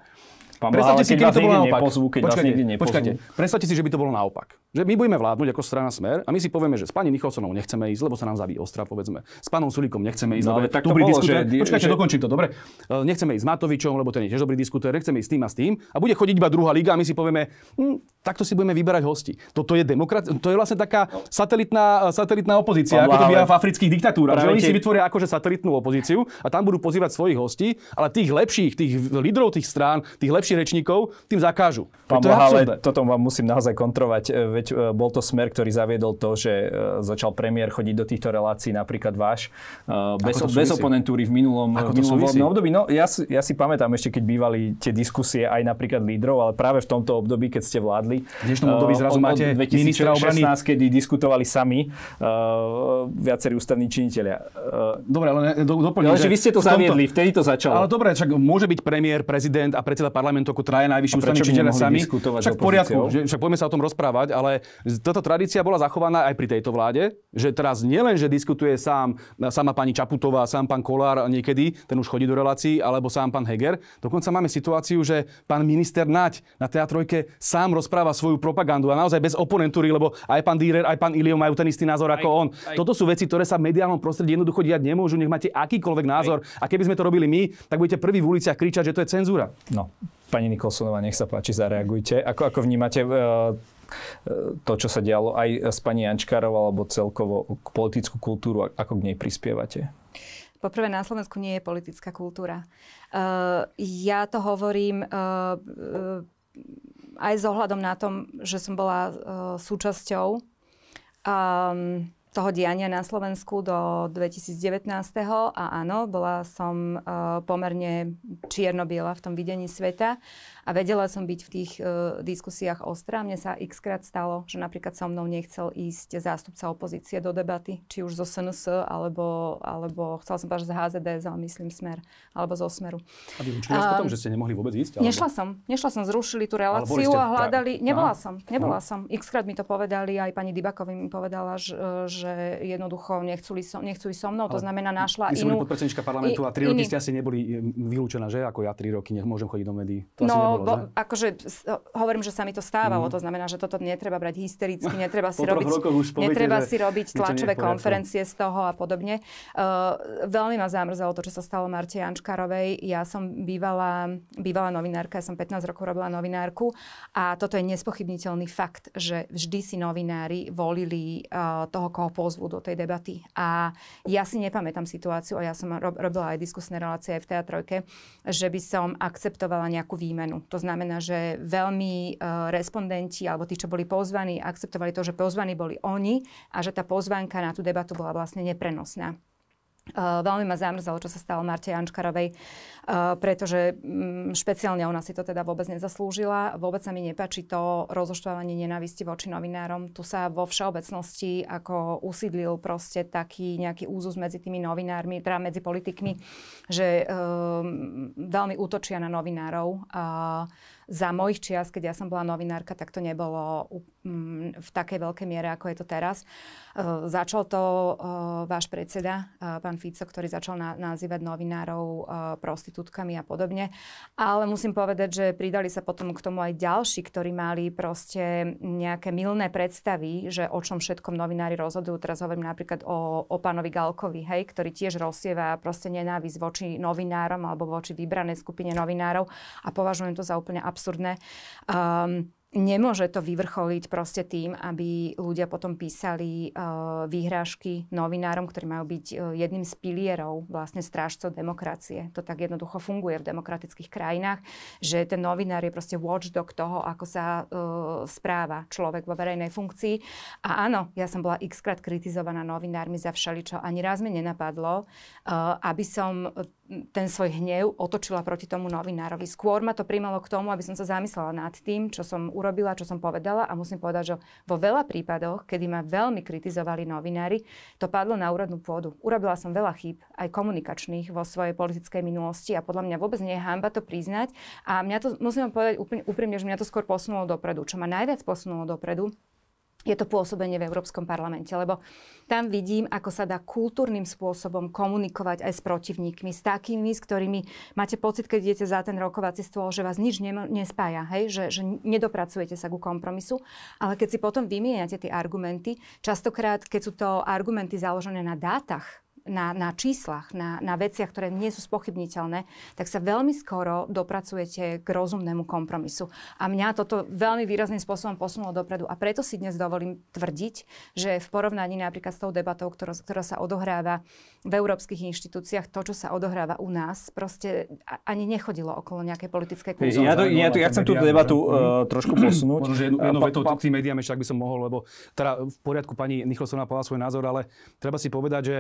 predstavte si, keby to bolo naopak. Nepozvú, keď počkajte, vás počkajte, predstavte si, že by to bolo naopak. Že my budeme vládnuť ako strana Smer a my si povieme, že s pani Nicholsonovou nechceme ísť, lebo sa nám zabí ostra, povedzme. S pánom Sulikom nechceme ísť, no, lebo tak to bolo, diskuter... že... Počkajte, že... dokončím to, dobre. E, nechceme ísť s Matovičom, lebo ten je tiež dobrý diskutér, nechceme ísť s tým a s tým. A bude chodiť iba druhá liga a my si povieme, hm, takto si budeme vyberať hosti. Toto je demokrat... To je vlastne taká satelitná, e, satelitná opozícia, Pán ako to býva v afrických diktatúrach. Že oni si vytvoria akože satelitnú opozíciu a tam budú pozývať svojich hostí, ale tých lepších, tých lídrov tých strán, tých lepších ďalších rečníkov, tým zakážu. Pán to Boha, ale toto vám musím naozaj kontrovať. E, veď e, bol to smer, ktorý zaviedol to, že e, začal premiér chodiť do týchto relácií, napríklad váš, bez, bez oponentúry v minulom, minulom voľbnom období. No, ja, ja si pamätám ešte, keď bývali tie diskusie aj napríklad lídrov, ale práve v tomto období, keď ste vládli. V dnešnom období zrazu od, máte 2016, kedy diskutovali sami uh, viacerí ústavní činiteľia. Uh, dobre, ale do, doplním, ale že vy ste to tomto... vtedy to začalo. Ale dobre, však môže byť premiér, prezident a predseda parlamentu ako traja najvyšší ústavní činiteľe sami. Však v poriadku, že, však poďme sa o tom rozprávať, ale táto tradícia bola zachovaná aj pri tejto vláde, že teraz nielen, že diskutuje sám, sama pani Čaputová, sám pán Kolár niekedy, ten už chodí do relácií, alebo sám pán Heger. Dokonca máme situáciu, že pán minister Naď na teatrojke sám rozpráva svoju propagandu a naozaj bez oponentúry, lebo aj pán Dýrer, aj pán Ilio majú ten istý názor ako aj, on. Aj. Toto sú veci, ktoré sa v mediálnom prostredí jednoducho diať nemôžu, nech máte akýkoľvek názor. Aj. A keby sme to robili my, tak budete prví v uliciach kričať, že to je cenzúra. No, Pani Nikolsonová, nech sa páči, zareagujte. Ako, ako vnímate e, e, to, čo sa dialo aj s pani Jančkárov, alebo celkovo k politickú kultúru, ako k nej prispievate? Poprvé, na Slovensku nie je politická kultúra. E, ja to hovorím aj s ohľadom na tom, že som bola súčasťou toho diania na Slovensku do 2019. A áno, bola som eh, pomerne čierno biela v tom videní sveta a vedela som byť v tých e, diskusiách ostrá. Mne sa xkrát stalo, že napríklad so mnou nechcel ísť zástupca opozície do debaty, či už zo SNS, alebo, alebo chcel som z HZD, ale myslím smer, alebo zo smeru. A vy vás um, potom, že ste nemohli vôbec ísť? Alebo... Nešla som, nešla som, zrušili tú reláciu ste... a hľadali, nebola som, nebola no. Mhm. som. Xkrát mi to povedali, aj pani Dybakovi mi povedala, že, že jednoducho nechcú, so, nechcú so mnou, ale to znamená našla inú... Vy ste parlamentu a tri roky ste asi neboli e, vylúčená, že? Ako ja tri roky, nech môžem chodiť do médií. To no, No, bo, akože hovorím, že sa mi to stávalo. Mm. To znamená, že toto netreba brať hystericky, netreba si robiť, poviete, netreba si robiť tlačové konferencie z toho a podobne. Uh, veľmi ma zamrzelo to, čo sa stalo Marte Jančkarovej. Ja som bývala, bývala novinárka, ja som 15 rokov robila novinárku a toto je nespochybniteľný fakt, že vždy si novinári volili uh, toho, koho pozvú do tej debaty. A ja si nepamätám situáciu, a ja som robila aj diskusné relácie aj v teatrojke, že by som akceptovala nejakú výmenu. To znamená, že veľmi e, respondenti alebo tí, čo boli pozvaní, akceptovali to, že pozvaní boli oni a že tá pozvanka na tú debatu bola vlastne neprenosná veľmi ma zamrzalo, čo sa stalo Marte Jančkarovej, uh, pretože um, špeciálne ona si to teda vôbec nezaslúžila. Vôbec sa mi nepáči to rozoštvávanie nenávisti voči novinárom. Tu sa vo všeobecnosti ako usídlil proste taký nejaký úzus medzi tými novinármi, teda medzi politikmi, že um, veľmi útočia na novinárov. Uh, za mojich čias, keď ja som bola novinárka, tak to nebolo v takej veľkej miere, ako je to teraz. E, začal to e, váš predseda, e, pán Fico, ktorý začal nazývať novinárov prostitútkami a podobne. Ale musím povedať, že pridali sa potom k tomu aj ďalší, ktorí mali proste nejaké milné predstavy, že o čom všetkom novinári rozhodujú. Teraz hovorím napríklad o, o pánovi Galkovi, hej, ktorý tiež rozsieva proste nenávisť voči novinárom alebo voči vybranej skupine novinárov a považujem to za úplne absurdné. Um, nemôže to vyvrcholiť proste tým, aby ľudia potom písali uh, výhrážky novinárom, ktorí majú byť uh, jedným z pilierov vlastne strážcov demokracie. To tak jednoducho funguje v demokratických krajinách, že ten novinár je proste watchdog toho, ako sa uh, správa človek vo verejnej funkcii. A áno, ja som bola xkrát kritizovaná novinármi za všeličo. Ani raz mi nenapadlo, uh, aby som ten svoj hnev otočila proti tomu novinárovi. Skôr ma to primalo k tomu, aby som sa zamyslela nad tým, čo som urobila, čo som povedala a musím povedať, že vo veľa prípadoch, kedy ma veľmi kritizovali novinári, to padlo na úradnú pôdu. Urobila som veľa chýb, aj komunikačných vo svojej politickej minulosti a podľa mňa vôbec nie je hamba to priznať a mňa to, musím vám povedať úplne úprimne, že mňa to skôr posunulo dopredu. Čo ma najviac posunulo dopredu, je to pôsobenie v Európskom parlamente, lebo tam vidím, ako sa dá kultúrnym spôsobom komunikovať aj s protivníkmi, s takými, s ktorými máte pocit, keď idete za ten rokovací stôl, že vás nič nespája, hej? Že, že nedopracujete sa ku kompromisu, ale keď si potom vymieňate tie argumenty, častokrát, keď sú to argumenty založené na dátach, na, na číslach, na, na veciach, ktoré nie sú spochybniteľné, tak sa veľmi skoro dopracujete k rozumnému kompromisu. A mňa toto veľmi výrazným spôsobom posunulo dopredu. A preto si dnes dovolím tvrdiť, že v porovnaní napríklad s tou debatou, ktorá, ktorá sa odohráva v európskych inštitúciách, to, čo sa odohráva u nás, proste ani nechodilo okolo nejakej politické kúzovky. Ja, to, ja, to, ja chcem tú debatu uh, trošku posunúť. Možno, že jednu, e, vetou k tým médiám ešte, ak by som mohol, lebo teda v poriadku pani Nicholsonová povedala svoj názor, ale treba si povedať, že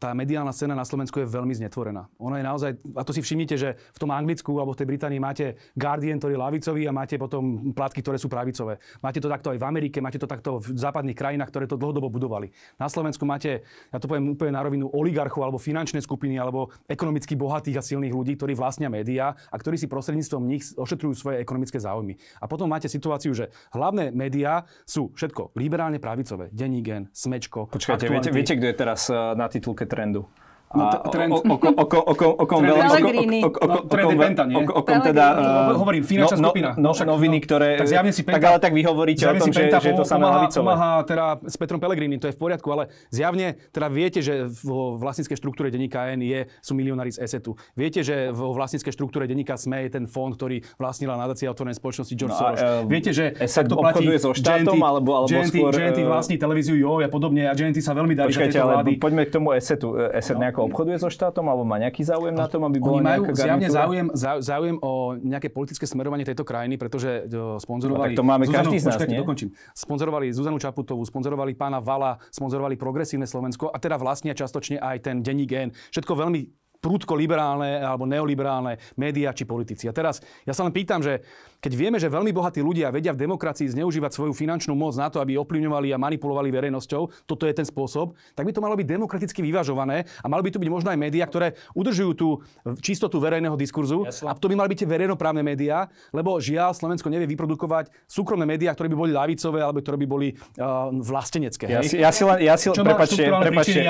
tá mediálna scéna na Slovensku je veľmi znetvorená. Ono je naozaj, a to si všimnite, že v tom Anglicku alebo v tej Británii máte Guardian, ktorý je lavicový a máte potom plátky, ktoré sú pravicové. Máte to takto aj v Amerike, máte to takto v západných krajinách, ktoré to dlhodobo budovali. Na Slovensku máte, ja to poviem úplne na rovinu, oligarchov alebo finančné skupiny alebo ekonomicky bohatých a silných ľudí, ktorí vlastnia médiá a ktorí si prostredníctvom nich ošetrujú svoje ekonomické záujmy. A potom máte situáciu, že hlavné médiá sú všetko liberálne pravicové. Denník Smečko. Počkajte, viete, viete, kto je teraz eh, na título catrandu. O trend, okom teda... Hovorím, finančná no, skupina. No, no, noviny, ktoré... Tak zjavne si Penta, tak ale tak vy hovoríte o tom, že, že to samé hlavicové. Pomáha teda s Petrom Pelegrini, to je v poriadku, ale zjavne teda viete, že vo vlastníckej štruktúre denníka N je, sú milionári z ESETu. Viete, že vo vlastníckej štruktúre denníka SME je ten fond, ktorý vlastnila nadácia otvorenej spoločnosti George Soros. Viete, že ESET to platí so štátom, alebo, skôr... GNT vlastní televíziu JOV a podobne a GNT sa veľmi darí tieto ale poďme k tomu ESETu. ESET nejako nejako obchoduje so štátom alebo má nejaký záujem na tom, aby bolo Oni majú zjavne záujem, záujem o nejaké politické smerovanie tejto krajiny, pretože e, sponzorovali... No, tak to máme Zuzanu, každý z nás, počkajte, nie? Dokončím. Sponzorovali Zuzanu Čaputovú, sponzorovali pána Vala, sponzorovali progresívne Slovensko a teda vlastne častočne aj ten denní gen. Všetko veľmi prúdko liberálne alebo neoliberálne médiá či politici. A teraz ja sa len pýtam, že keď vieme, že veľmi bohatí ľudia vedia v demokracii zneužívať svoju finančnú moc na to, aby ovplyvňovali a manipulovali verejnosťou, toto je ten spôsob, tak by to malo byť demokraticky vyvažované a malo by tu byť možno aj médiá, ktoré udržujú tú čistotu verejného diskurzu. Jasne. A to by mali byť tie verejnoprávne médiá, lebo žiaľ Slovensko nevie vyprodukovať súkromné médiá, ktoré by boli ľavicové alebo ktoré by boli uh, vlastenecké. Ja si, ja si len, ja si, prepačte, prepáčte.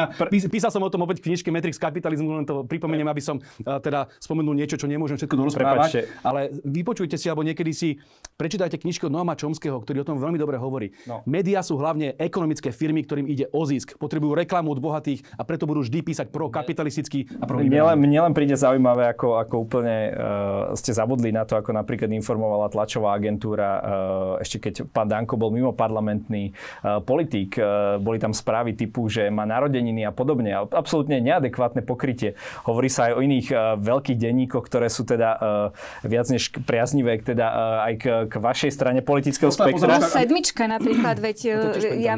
Písal som o tom opäť v knižke Matrix kapitalizmu, len to pripomeniem, aby som uh, teda spomenul niečo, čo nemôžem všetko dorozprávať. No, ale vypočujte si alebo niekedy niekedy si prečítajte knižku od Noama Čomského, ktorý o tom veľmi dobre hovorí. No. Média sú hlavne ekonomické firmy, ktorým ide o zisk. Potrebujú reklamu od bohatých a preto budú vždy písať pro kapitalistický a pro mne len, mne len príde zaujímavé, ako, ako úplne uh, ste zabudli na to, ako napríklad informovala tlačová agentúra, uh, ešte keď pán Danko bol mimo parlamentný uh, politik, uh, boli tam správy typu, že má narodeniny a podobne. absolútne neadekvátne pokrytie. Hovorí sa aj o iných uh, veľkých denníkoch, ktoré sú teda uh, viac než priaznivé k teda Eh, aj k, k vašej strane politického no, spektra. Plus sedmička napríklad, no, veď eh, ja,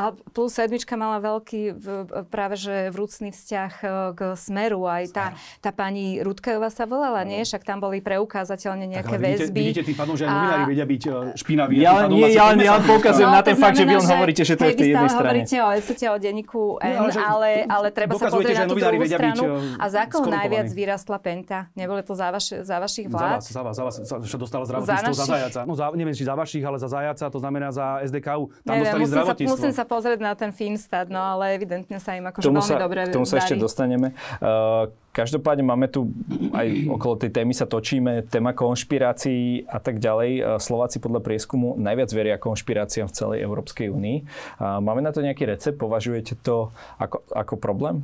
a plus sedmička mala veľký v, práve že vrúcný vzťah eh, k Smeru. Aj tá, tá pani Rudkajová sa volala, nie? Však tam boli preukázateľne nejaké tak, vidíte, väzby. Vidíte tým pádom, že aj novinári a... vedia byť špinaví. Ja len, ja, ja ja, ja poukazujem no, na ten no, fakt, že vy len hovoríte, že to je v tej jednej strane. hovoríte o esete, o denníku N, no, ale, ale treba sa pozrieť na tú druhú stranu. A za koho najviac vyrastla Penta? Nebolo to za, vaš, za vašich vlád? Za vás, za vás, za vás. Čo dostala zdravotníctvo za, za zajaca. No za, neviem, či za vašich, ale za zajaca, to znamená za SDKU. Tam neviem, dostali zdravotníctvo. Sa, musím sa pozrieť na ten Finstad, no ale evidentne sa im akože veľmi sa, dobre tomu sa darí. ešte dostaneme. Uh, každopádne máme tu, aj okolo tej témy sa točíme, téma konšpirácií a tak ďalej. Eh, Slováci podľa prieskumu najviac veria konšpiráciám v celej Európskej únii. Eh, máme na to nejaký recept? Považujete to ako, ako problém?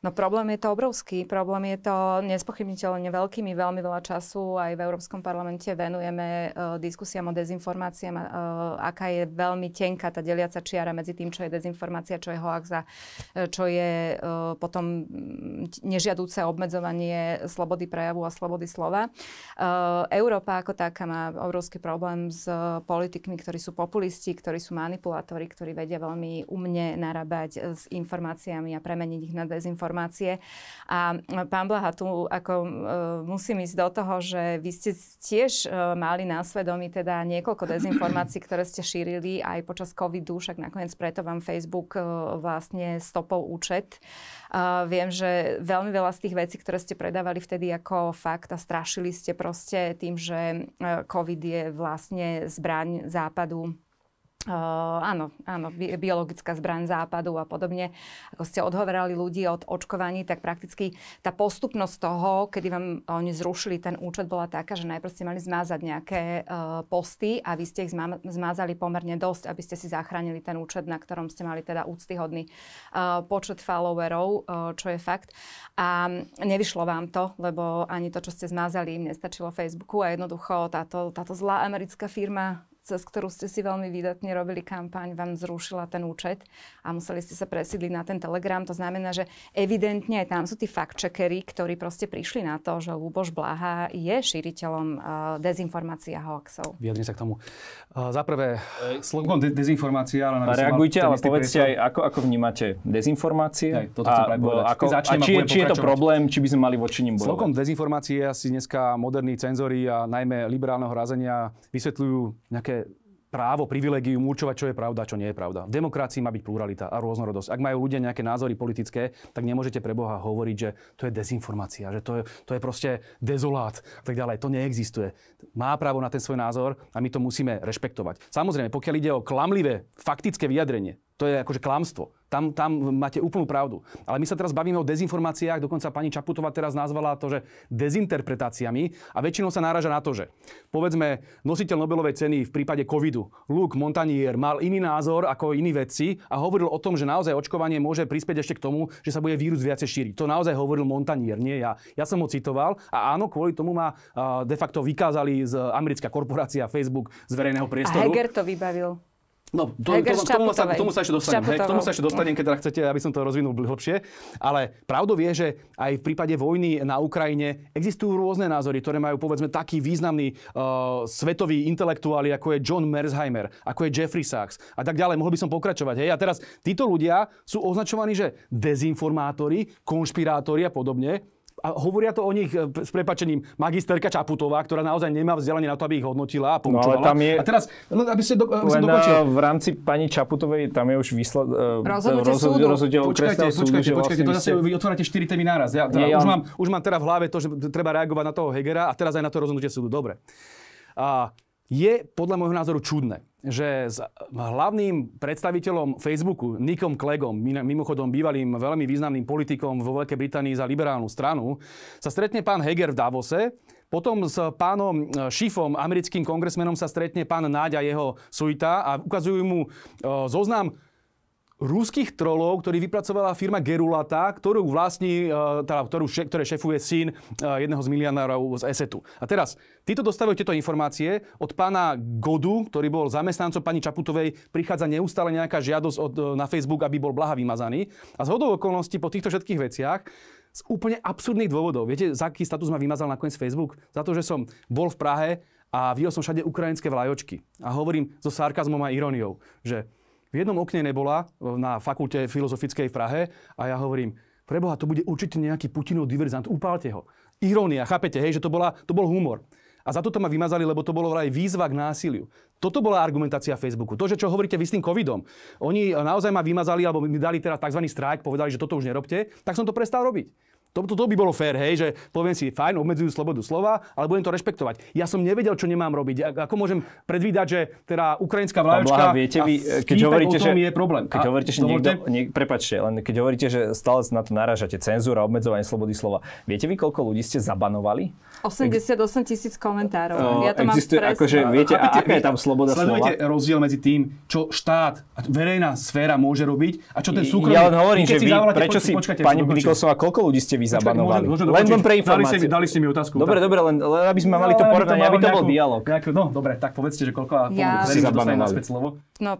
No problém je to obrovský, problém je to nespochybniteľne veľký. My veľmi veľa času aj v Európskom parlamente venujeme uh, eh, diskusiam o dezinformáciám, uh, aká je veľmi tenká tá deliaca čiara medzi tým, čo je dezinformácia, čo je hoax a eh, čo je uh, potom mm, nežiadúce obmedzovanie slobody prejavu a slobody slova. Uh, Európa ako taká má obrovský problém s politikmi, ktorí sú populisti, ktorí sú manipulátori, ktorí vedia veľmi umne narabať s informáciami a premeniť ich na dezinformáciu informácie. A eh, pán Blaha, tu ako eh, musím ísť do toho, že vy ste tiež eh, mali na svedomí teda niekoľko dezinformácií, ktoré ste šírili aj počas covidu, však nakoniec preto vám Facebook vlastne stopol účet. Viem, že veľmi veľa z tých vecí, ktoré ste predávali vtedy ako fakt a strašili ste proste tým, že COVID je vlastne zbraň západu Uh, áno, áno, biologická zbraň západu a podobne. Ako ste odhovorali ľudí od očkovaní, tak prakticky tá postupnosť toho, kedy vám oni zrušili ten účet, bola taká, že najprv ste mali zmázať nejaké uh, posty a vy ste ich zmázali pomerne dosť, aby ste si zachránili ten účet, na ktorom ste mali teda úctyhodný uh, počet followerov, uh, čo je fakt. A nevyšlo vám to, lebo ani to, čo ste zmázali, im nestačilo Facebooku a jednoducho táto, táto zlá americká firma cez ktorú ste si veľmi výdatne robili kampaň, vám zrušila ten účet a museli ste sa presídliť na ten Telegram. To znamená, že evidentne aj tam sú tí fact-checkery, ktorí proste prišli na to, že Lúbož Blaha je šíriteľom uh, dezinformácií a hoaxov. Vyjadrím sa k tomu. Uh, za prvé, eh, slogan de- dezinformácia, ale... Reagujte, ale povedzte aj, ako, ako vnímate dezinformácie aj, toto a, ako, a či, je, či je to problém, či by sme mali voči nim bojovať. Slogan dezinformácie asi dneska moderní cenzory a najmä liberálneho rázenia vysvetľujú nejaké nejaké právo, privilegium určovať, čo je pravda a čo nie je pravda. V demokracii má byť pluralita a rôznorodosť. Ak majú ľudia nejaké názory politické, tak nemôžete pre Boha hovoriť, že to je dezinformácia, že to je, to je proste dezolát a tak ďalej. To neexistuje. Má právo na ten svoj názor a my to musíme rešpektovať. Samozrejme, pokiaľ ide o klamlivé faktické vyjadrenie, to je akože klamstvo. Tam, tam máte úplnú pravdu. Ale my sa teraz bavíme o dezinformáciách, dokonca pani Čaputová teraz nazvala to, že dezinterpretáciami a väčšinou sa náraža na to, že povedzme nositeľ Nobelovej ceny v prípade covidu, Luke Montanier, mal iný názor ako iní vedci a hovoril o tom, že naozaj očkovanie môže prispieť ešte k tomu, že sa bude vírus viacej šíriť. To naozaj hovoril montanier nie ja. Ja som ho citoval a áno, kvôli tomu ma eh, de facto vykázali z americká korporácia Facebook z verejného priestoru. A Heger to vybavil. No, to, to, to, tomu sa, tomu sa ešte dostanem. Hej, k tomu sa ešte dostanem, keď teda chcete, aby som to rozvinul hlbšie. Ale pravdou je, že aj v prípade vojny na Ukrajine existujú rôzne názory, ktoré majú povedzme taký významný uh, svetový intelektuáli, ako je John Merzheimer, ako je Jeffrey Sachs a tak ďalej. Mohol by som pokračovať. Hej. A teraz títo ľudia sú označovaní, že dezinformátori, konšpirátori a podobne a hovoria to o nich e, s prepačením magisterka Čaputová, ktorá naozaj nemá vzdelanie na to, aby ich hodnotila a poučovala. No, ale tam je... A teraz, no, aby ste, do, aby ste dokončil. v rámci pani Čaputovej tam je už vysla... E, rozhodnutie súdu. Rozhodnutie počkajte, súdu, počkajte, vlastne počkajte, to zase vy otvárate 4 témy naraz. Ja, teda, už, mám, už mám teda v hlave to, že treba reagovať na toho Hegera a teraz aj na to rozhodnutie súdu. Dobre. A je podľa môjho názoru čudné, že s hlavným predstaviteľom Facebooku, Nikom Klegom, mimochodom bývalým veľmi významným politikom vo Veľkej Británii za liberálnu stranu, sa stretne pán Heger v Davose, potom s pánom Šifom, e, americkým kongresmenom, sa stretne pán a jeho suita a ukazujú mu e, zoznam ruských trolov, ktorý vypracovala firma Gerulata, ktorú vlastní, e, teda, ktorú, ktoré šefuje syn e, jedného z milionárov z ESETu. A teraz, títo dostávajú tieto informácie od pána Godu, ktorý bol zamestnancom pani Čaputovej, prichádza neustále nejaká žiadosť od, e, na Facebook, aby bol blaha vymazaný. A z hodou okolností po týchto všetkých veciach z úplne absurdných dôvodov. Viete, za aký status ma vymazal nakoniec Facebook? Za to, že som bol v Prahe a videl som všade ukrajinské vlajočky. A hovorím so sarkazmom a iróniou, že v jednom okne nebola e, na fakulte filozofickej v Prahe a ja hovorím, preboha, to bude určite nejaký Putinov diverzant, upálte ho. Irónia, chápete, hej, že to, bola, to bol humor. A za toto ma vymazali, lebo to bolo vraj výzva k násiliu. Toto bola argumentácia Facebooku. To, že čo hovoríte vy s tým covidom. Oni naozaj ma vymazali, alebo mi dali teraz tzv. strajk, povedali, že toto už nerobte, tak som to prestal robiť. To, to, to by bolo fér, hej, že poviem si, fajn, obmedzujú slobodu slova, ale budem to rešpektovať. Ja som nevedel, čo nemám robiť. Ako môžem predvídať, že teda ukrajinská vládačka viete, vy, keď hovoríte, o tom že, je problém. Keď a, hovoríte, že niekto, nie, prepačte, len keď hovoríte, že stále na to naražate cenzúra, obmedzovanie slobody slova. Viete vy, koľko ľudí ste zabanovali? 88 tisíc komentárov. Uh, ja to existuje, mám akože, viete, a, a aká je tam sloboda sledujete slova? rozdiel medzi tým, čo štát, a verejná sféra môže robiť a čo ten súkromný. Ja len hovorím, že vy, prečo si, počkajte, pani Nikosová, koľko ľudí ste vy zabanovali? Len len pre informáciu. Dali ste mi otázku. Dobre, dobre, len aby sme mali no, to porovnanie, aby to no, bol dialog. No, dobre, tak povedzte, že koľko a ja. si zabanoval. slovo. No,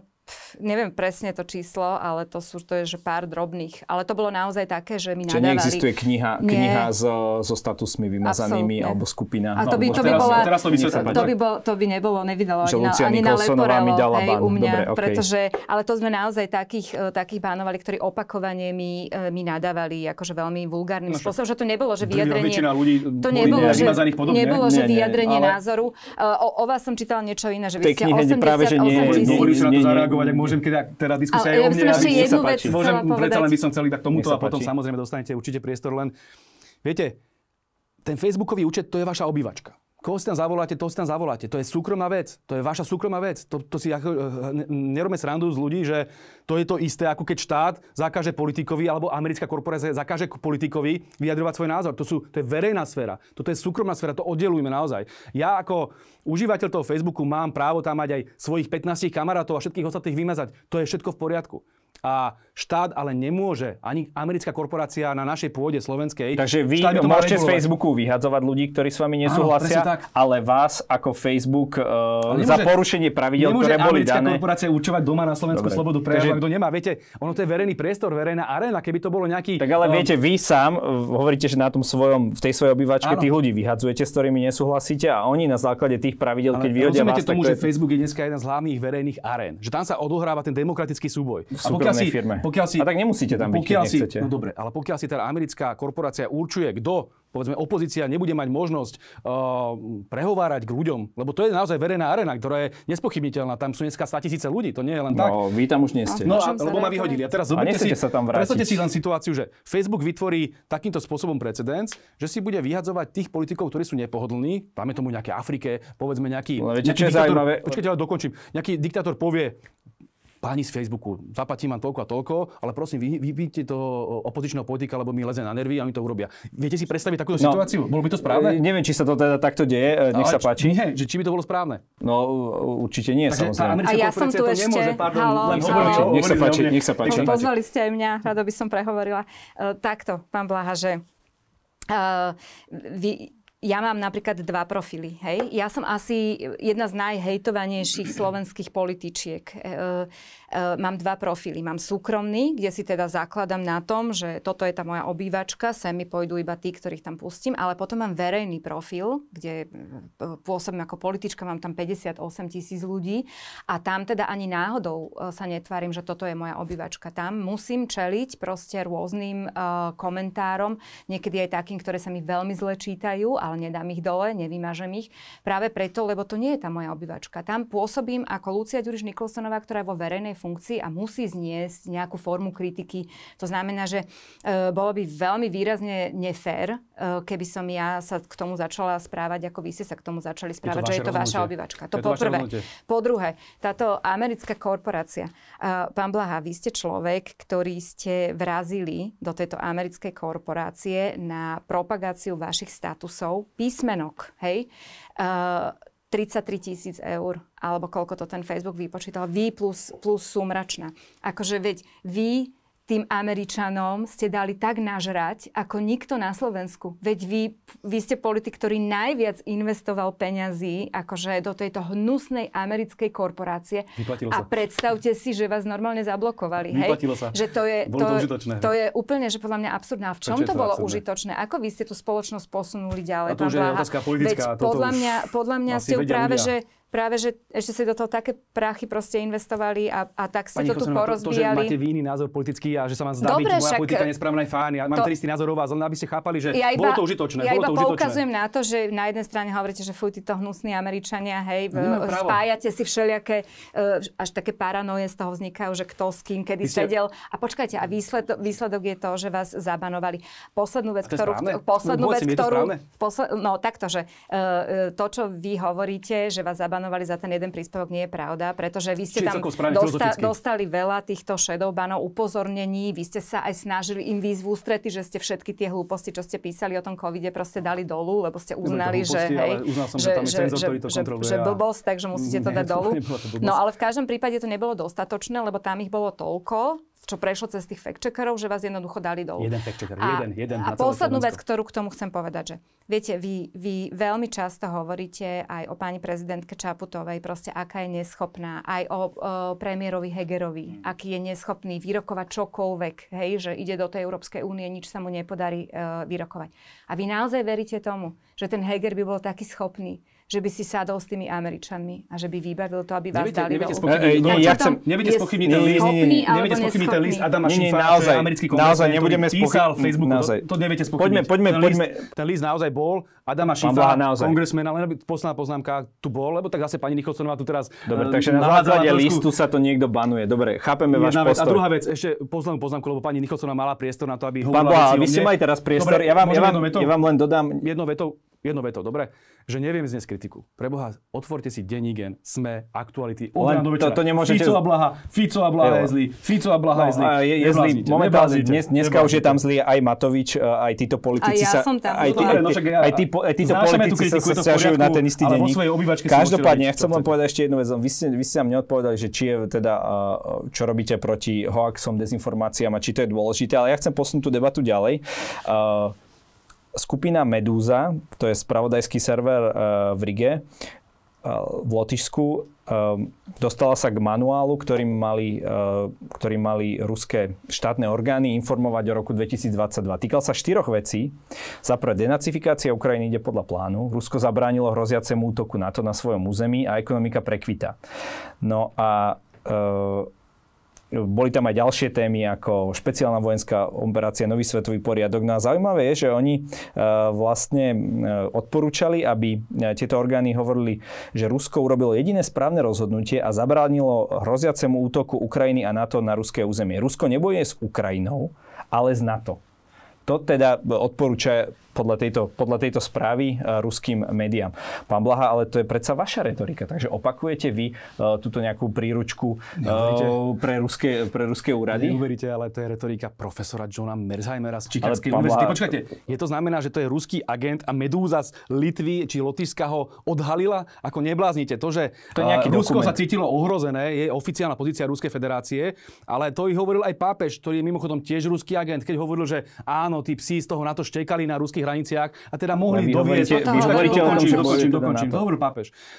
neviem presne to číslo, ale to sú to je, že pár drobných. Ale to bolo naozaj také, že mi Čiže nadávali. neexistuje kniha, kniha Nie. so, so statusmi vymazanými Absolutne. alebo skupina. A to by, to by, bola, teraz, to, by to, by bol, to by nebolo, nevydalo že ani, ani na Leporelo, mi dala hej, u mňa, Dobre, okay. pretože, ale to sme naozaj takých, takých pánovali, ktorí opakovane mi, mi nadávali akože veľmi vulgárnym no, spôsobom, že to nebolo, že vyjadrenie... ľudí to nebolo, že, podobne. nebolo, že vyjadrenie názoru. O, vás som čítala niečo iné, že vy ste 88 reagovať, ak mm. môžem, keď teda diskusia je o mne. Ja by som ešte jednu vec Môžem, predsa len by som chcel iba k tomuto a potom samozrejme dostanete určite priestor len. Viete, ten Facebookový účet, to je vaša obývačka. Koho si tam zavoláte, toho si tam zavoláte. To je súkromná vec. To je vaša súkromná vec. To, to si ako, eh, eh, nerobme srandu z ľudí, že to je to isté, ako keď štát zakáže politikovi alebo americká korporácia zakáže politikovi vyjadrovať svoj názor. To, sú, to je verejná sféra. Toto je súkromná sféra. To oddelujme naozaj. Ja ako užívateľ toho Facebooku mám právo tam mať aj svojich 15 kamarátov a všetkých ostatných vymazať. To je všetko v poriadku. A štát ale nemôže, ani americká korporácia na našej pôde slovenskej. Takže vy štát môžete z Facebooku vyhadzovať ľudí, ktorí s vami nesúhlasia, Áno, tak. ale vás ako Facebook uh, nemôže, za porušenie pravidel, ktoré boli dané... Nemôže korporácia určovať doma na Slovensku Dobre. slobodu prejavu, Takže... kto nemá. Viete, ono to je verejný priestor, verejná arena, keby to bolo nejaký... Tak ale um... viete, vy sám eh, hovoríte, že na tom svojom, v tej svojej obývačke tých ľudí vyhadzujete, s ktorými nesúhlasíte a oni na základe tých pravidel, keď vyhodia vás... tomu, že je... Facebook je dneska jeden z hlavných verejných arén, že tam sa odohráva ten demokratický súboj. Super pokiaľ si, firme. Pokiaľ si, a tak nemusíte tam pokiaľ byť, keď si, nechcete. No dobre, ale pokiaľ si teda americká korporácia určuje, kto povedzme, opozícia nebude mať možnosť uh, prehovárať k ľuďom, lebo to je naozaj verejná arena, ktorá je nespochybniteľná. Tam sú dneska 100 tisíce ľudí, to nie je len no, tak. No, vy tam už nie ste. No, a, lebo ma vyhodili. A teraz a si, sa tam vrátiť. si len situáciu, že Facebook vytvorí takýmto spôsobom precedens, že si bude vyhadzovať tých politikov, ktorí sú nepohodlní, dáme tomu nejaké Afrike, povedzme nejaký... Ale no, viete, čo je diktátor, zaujímavé? Počkajte, ale dokončím. Nejaký diktátor povie, páni z Facebooku, zaplatím vám toľko a toľko, ale prosím, vy, vy, vy toho opozičného politika, lebo mi leze na nervy a mi to urobia. Viete si predstaviť takúto no, situáciu? Bolo by to správne? E, neviem, či sa to teda takto deje, e, nech sa páči. Či, nie, že či by to bolo správne? No určite nie, Takže samozrejme. A ja som tu ešte. Nech sa páči, nech sa páči. Poznali ste aj mňa, rado by som prehovorila. Uh, takto, pán Blaha, že Uh, vy, ja mám napríklad dva profily. Hej? Ja som asi jedna z najhejtovanejších slovenských političiek. E, Eh, mám dva profily. Mám súkromný, kde si teda zakladám na tom, že toto je tá moja obývačka, sem mi pôjdu iba tí, ktorých tam pustím, ale potom mám verejný profil, kde eh, pôsobím ako politička, mám tam 58 tisíc ľudí a tam teda ani náhodou eh, sa netvárim, že toto je moja obývačka. Tam musím čeliť proste rôznym uh, komentárom, niekedy aj takým, ktoré sa mi veľmi zle čítajú, ale nedám ich dole, nevymažem ich. Práve preto, lebo to nie je tá moja obývačka. Tam pôsobím ako Lucia Ďuriš Nikolsonová, ktorá je vo verejnej funkcii a musí zniesť nejakú formu kritiky. To znamená, že e, bolo by veľmi výrazne nefér, e, keby som ja sa k tomu začala správať, ako vy ste sa k tomu začali správať, je že je to vaša obyvačka. To, to poprvé. Po druhé, táto americká korporácia. Pán Blaha, vy ste človek, ktorý ste vrazili do tejto americkej korporácie na propagáciu vašich statusov písmenok. Hej? 33 tisíc eur, alebo koľko to ten Facebook vypočítal, vy plus, plus sumračná. Akože veď vy tým Američanom ste dali tak nažrať, ako nikto na Slovensku. Veď vy, vy ste politik, ktorý najviac investoval peňazí akože do tejto hnusnej americkej korporácie. Vyplatilo a sa. predstavte si, že vás normálne zablokovali. hej? sa. Že to je, to, to, užitočné. to je úplne, že podľa mňa absurdné. A v čom to, to bolo absurdné. užitočné? Ako vy ste tú spoločnosť posunuli ďalej? A to už je otázka politická. Veď podľa, mňa, podľa mňa ste práve, ľudia. že práve, že ešte si do toho také prachy proste investovali a, a tak si Pani to tu porozbíjali. To, to, že máte vy iný názor politický a že sa vám zdá Dobre, byť moja však, politika nesprávna aj fajn. Ja mám to... ten istý názor o vás, len aby ste chápali, že ja iba, bolo to užitočné. Ja iba bolo to poukazujem užitočné. na to, že na jednej strane hovoríte, že fuj, títo hnusní Američania, hej, no, v, spájate si všelijaké, e, až také paranoje z toho vznikajú, že kto s kým kedy ste... sedel. A počkajte, a výsledok, výsledok je to, že vás zabanovali. Poslednú vec, ktorú... Poslednú no, vec, ktorú... Posled, no takto, že e, e, to, čo vy hovoríte, že vás zabanovali, banovali za ten jeden príspevok, nie je pravda, pretože vy ste Čiže tam dosta, dostali veľa týchto shadow banov, upozornení, vy ste sa aj snažili im výzvu ústrety, že ste všetky tie hlúposti, čo ste písali o tom covide, proste dali dolu, lebo ste uznali, že, hej, uznal som, že, že, tam je cenzor, že, ktorý to že, že blbosť, takže musíte to dať dolu. No ale v každom prípade to nebolo dostatočné, lebo tam ich bolo toľko, čo prešlo cez tých fact-checkerov, že vás jednoducho dali dolu. Jeden fact-checker, a, jeden, jeden. A poslednú vec, ktorú k tomu chcem povedať, že viete, vy, vy veľmi často hovoríte aj o pani prezidentke Čaputovej, proste aká je neschopná, aj o, o premiérovi Hegerovi, hmm. aký je neschopný vyrokovať čokoľvek, hej, že ide do tej Európskej únie, nič sa mu nepodarí e, vyrokovať. A vy naozaj veríte tomu, že ten Heger by bol taký schopný, že by si sadol s tými Američanmi a že by vybavil to, aby vás neviete, dali neviete do e, e, no, úvodu. ja chcem, neviete spochybniť ten list, nie, nie, nie, neviete spochybniť ten list Adama Šifa, naozaj, americký kongres, naozaj nebudeme písal Facebooku, naozaj. To, to neviete spochybniť. Poďme, poďme, ten poďme. List, ten list naozaj bol, Adama Šifa, kongresmen, ale posledná poznámka, tu bol, lebo tak zase pani Nikolsonová tu teraz Dobre, e, takže na základe listu sa to niekto banuje. Dobre, chápeme váš postoj. A druhá vec, ešte poznám poznámku, lebo pani Nikolsonová mala priestor na to, aby hovorila Pán Blaha, vy ste mali teraz priestor, ja vám len dodám. Jednou vetou, jedno veto, dobre, že neviem znes kritiku. Preboha, otvorte si Denigen, Sme, Aktuality, Len to, to nemôžete... Fico a Blaha, Fico a Blaha je zlý, Fico a Blaha no, je zlý. Je, je zlý, momentálne, dnes, dneska už je tam zlý aj Matovič, e, aj títo politici A ja som tam. Aj, no tí, aj, títo politici sa sťažujú na ten istý denník. Každopádne, ja chcem len povedať ešte jednu vec. Vy ste, vy ste nám neodpovedali, že či je teda, e, čo robíte proti hoaxom, dezinformáciám a či to je dôležité, ale ja chcem posunúť tú debatu ďalej. Uh, skupina Medúza, to je spravodajský server eh, v Rige, eh, v Lotyšsku, eh, dostala sa k manuálu, ktorým mali, ktorým mali ruské štátne orgány informovať o roku 2022. Týkal sa štyroch vecí. Za prvé, denacifikácia Ukrajiny ide podľa plánu. Rusko zabránilo hroziacemu útoku NATO na svojom území a ekonomika prekvita. No a boli tam aj ďalšie témy ako špeciálna vojenská operácia, nový svetový poriadok. No a zaujímavé je, že oni e, vlastne e, odporúčali, aby e, tieto orgány hovorili, že Rusko urobilo jediné správne rozhodnutie a zabránilo hroziacemu útoku Ukrajiny a NATO na ruské územie. Rusko nebojuje s Ukrajinou, ale s NATO. To teda odporúča podľa tejto, podľa tejto správy e, ruským médiám. Pán Blaha, ale to je predsa vaša retorika, takže opakujete vy e, túto nejakú príručku e, Neuveríte. pre ruské, pre ruské úrady? Neuveríte, ale to je retorika profesora Johna Merzheimera z Čikárskej univerzity. Počkajte, je to znamená, že to je ruský agent a Medúza z Litvy či Lotyšska ho odhalila? Ako nebláznite to, že to je nejaký Rusko dokument. sa cítilo ohrozené, je oficiálna pozícia Ruskej federácie, ale to ich hovoril aj pápež, ktorý je mimochodom tiež ruský agent, keď hovoril, že áno, tí psi z toho na to štekali na ruských nejakých hraniciach a teda mohli vy doviesť. dokončím, dokončím,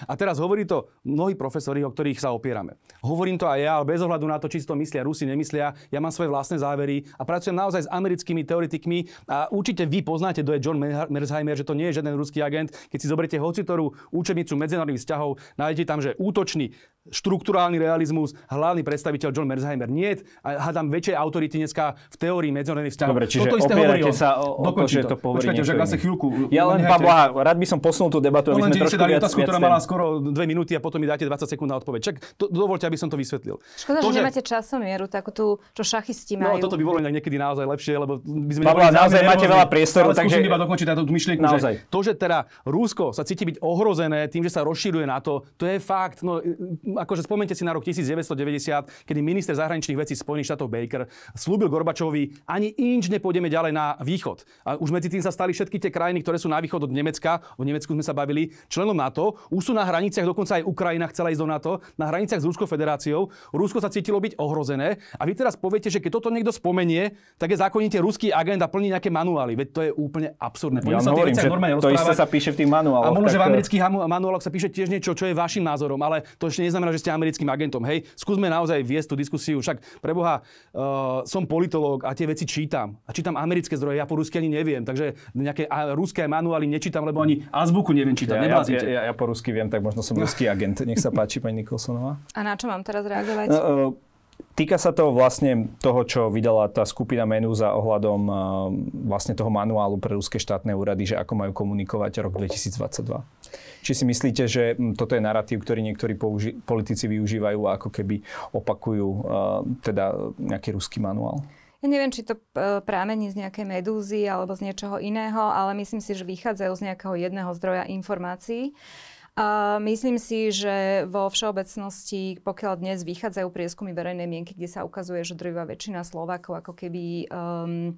A teraz hovorí to mnohí profesori, o ktorých sa opierame. Hovorím to aj ja, ale bez ohľadu na to, či to myslia Rusi, nemyslia, ja mám svoje vlastné závery a pracujem naozaj s americkými teoretikmi a určite vy poznáte, kto je John Merzheimer, že to nie je žiaden ruský agent. Keď si zoberiete hocitorú učebnicu medzinárodných vzťahov, nájdete tam, že útočný štruktúrálny realizmus, hlavný predstaviteľ John Merzheimer. Nie, a hádam väčšej autority dneska v teórii medzinárodných vzťahov. Dobre, čiže Toto isté hovorí sa o, o to, že to poverí Počkajte, že chvíľku. Ja len, Pavla, rád by som posunul tú debatu, aby no sme trošku viac, otázku, ktorá mala skoro dve minúty a potom mi dáte 20 sekúnd na odpoveď. Čak, to, dovolte, aby som to vysvetlil. Škoda, to, že, že nemáte časomieru, tak tu, čo šachisti no, majú. No, toto by bolo niekedy naozaj lepšie, lebo by sme Pavla, naozaj máte veľa priestoru, takže... iba dokončiť táto myšlienku, naozaj. to, že teda Rusko sa cíti byť ohrozené tým, že sa rozšíruje na to, to je fakt. No, akože spomente si na rok 1990, kedy minister zahraničných vecí Spojených štátov Baker slúbil Gorbačovi, ani inč nepôjdeme ďalej na východ. A už medzi tým sa stali všetky tie krajiny, ktoré sú na východ od Nemecka, o Nemecku sme sa bavili, členom NATO, už sú na hraniciach, dokonca aj Ukrajina chcela ísť do NATO, na hraniciach s Ruskou federáciou. Rusko sa cítilo byť ohrozené a vy teraz poviete, že keď toto niekto spomenie, tak je zákonite ruský agent a plní nejaké manuály. Veď to je úplne absurdné. ja sa hovorím, že to isté sa píše v tých manuáloch. A možno, tak... že v e, amerických manuáloch sa píše tiež niečo, čo je vašim názorom, ale to ešte neznamená, neznamená, že ste americkým agentom. Hej, skúsme naozaj viesť tú diskusiu. Však preboha, uh, som politológ a tie veci čítam. A čítam americké zdroje, ja po rusky ani neviem. Takže nejaké ruské manuály nečítam, lebo ani azbuku neviem čítať. Ja, ja, ja, ja, po rusky viem, tak možno som ruský agent. Nech sa páči, pani Nikolsonová. A na čo mám teraz reagovať? No, uh, Týka sa to vlastne toho, čo vydala tá skupina za ohľadom eh, vlastne toho manuálu pre ruské štátne úrady, že ako majú komunikovať rok 2022. Či si myslíte, že mm, toto je narratív, ktorý niektorí použi- politici využívajú a ako keby opakujú uh, teda nejaký ruský manuál? Ja neviem, či to uh, prámení z nejakej medúzy alebo z niečoho iného, ale myslím si, že vychádzajú z nejakého jedného zdroja informácií. A myslím si, že vo všeobecnosti, pokiaľ dnes vychádzajú prieskumy verejnej mienky, kde sa ukazuje, že drvivá väčšina Slovákov ako keby um,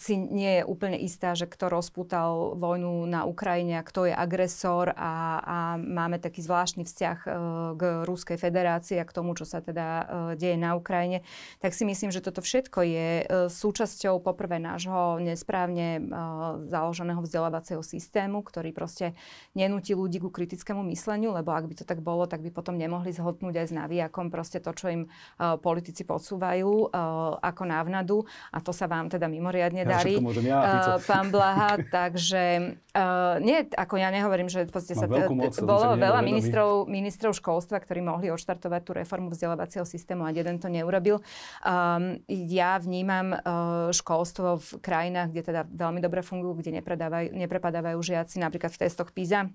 si nie je úplne istá, že kto rozputal vojnu na Ukrajine a kto je agresor a, a máme taký zvláštny vzťah e, k Ruskej federácii a k tomu, čo sa teda e, deje na Ukrajine, tak si myslím, že toto všetko je e, súčasťou poprvé nášho nesprávne založeného vzdelávacieho systému, ktorý proste nenúti ľudí ku kritickému mysleniu, lebo ak by to tak bolo, tak by potom nemohli zhodnúť aj s navíjakom proste to, čo im politici podsúvajú ako návnadu a to sa vám teda mimoriadne darí. Ja, eh, pán Blaha, takže uh, nie, ako ja nehovorím, že v podstate sa t- moc, eh, bolo veľa ministrov, ministrov školstva, ktorí mohli odštartovať tú reformu vzdelávacieho systému a jeden to neurobil. Um, ja vnímam uh, školstvo v krajinách, kde teda veľmi dobre fungujú, kde neprepadávajú žiaci, napríklad v testoch PISA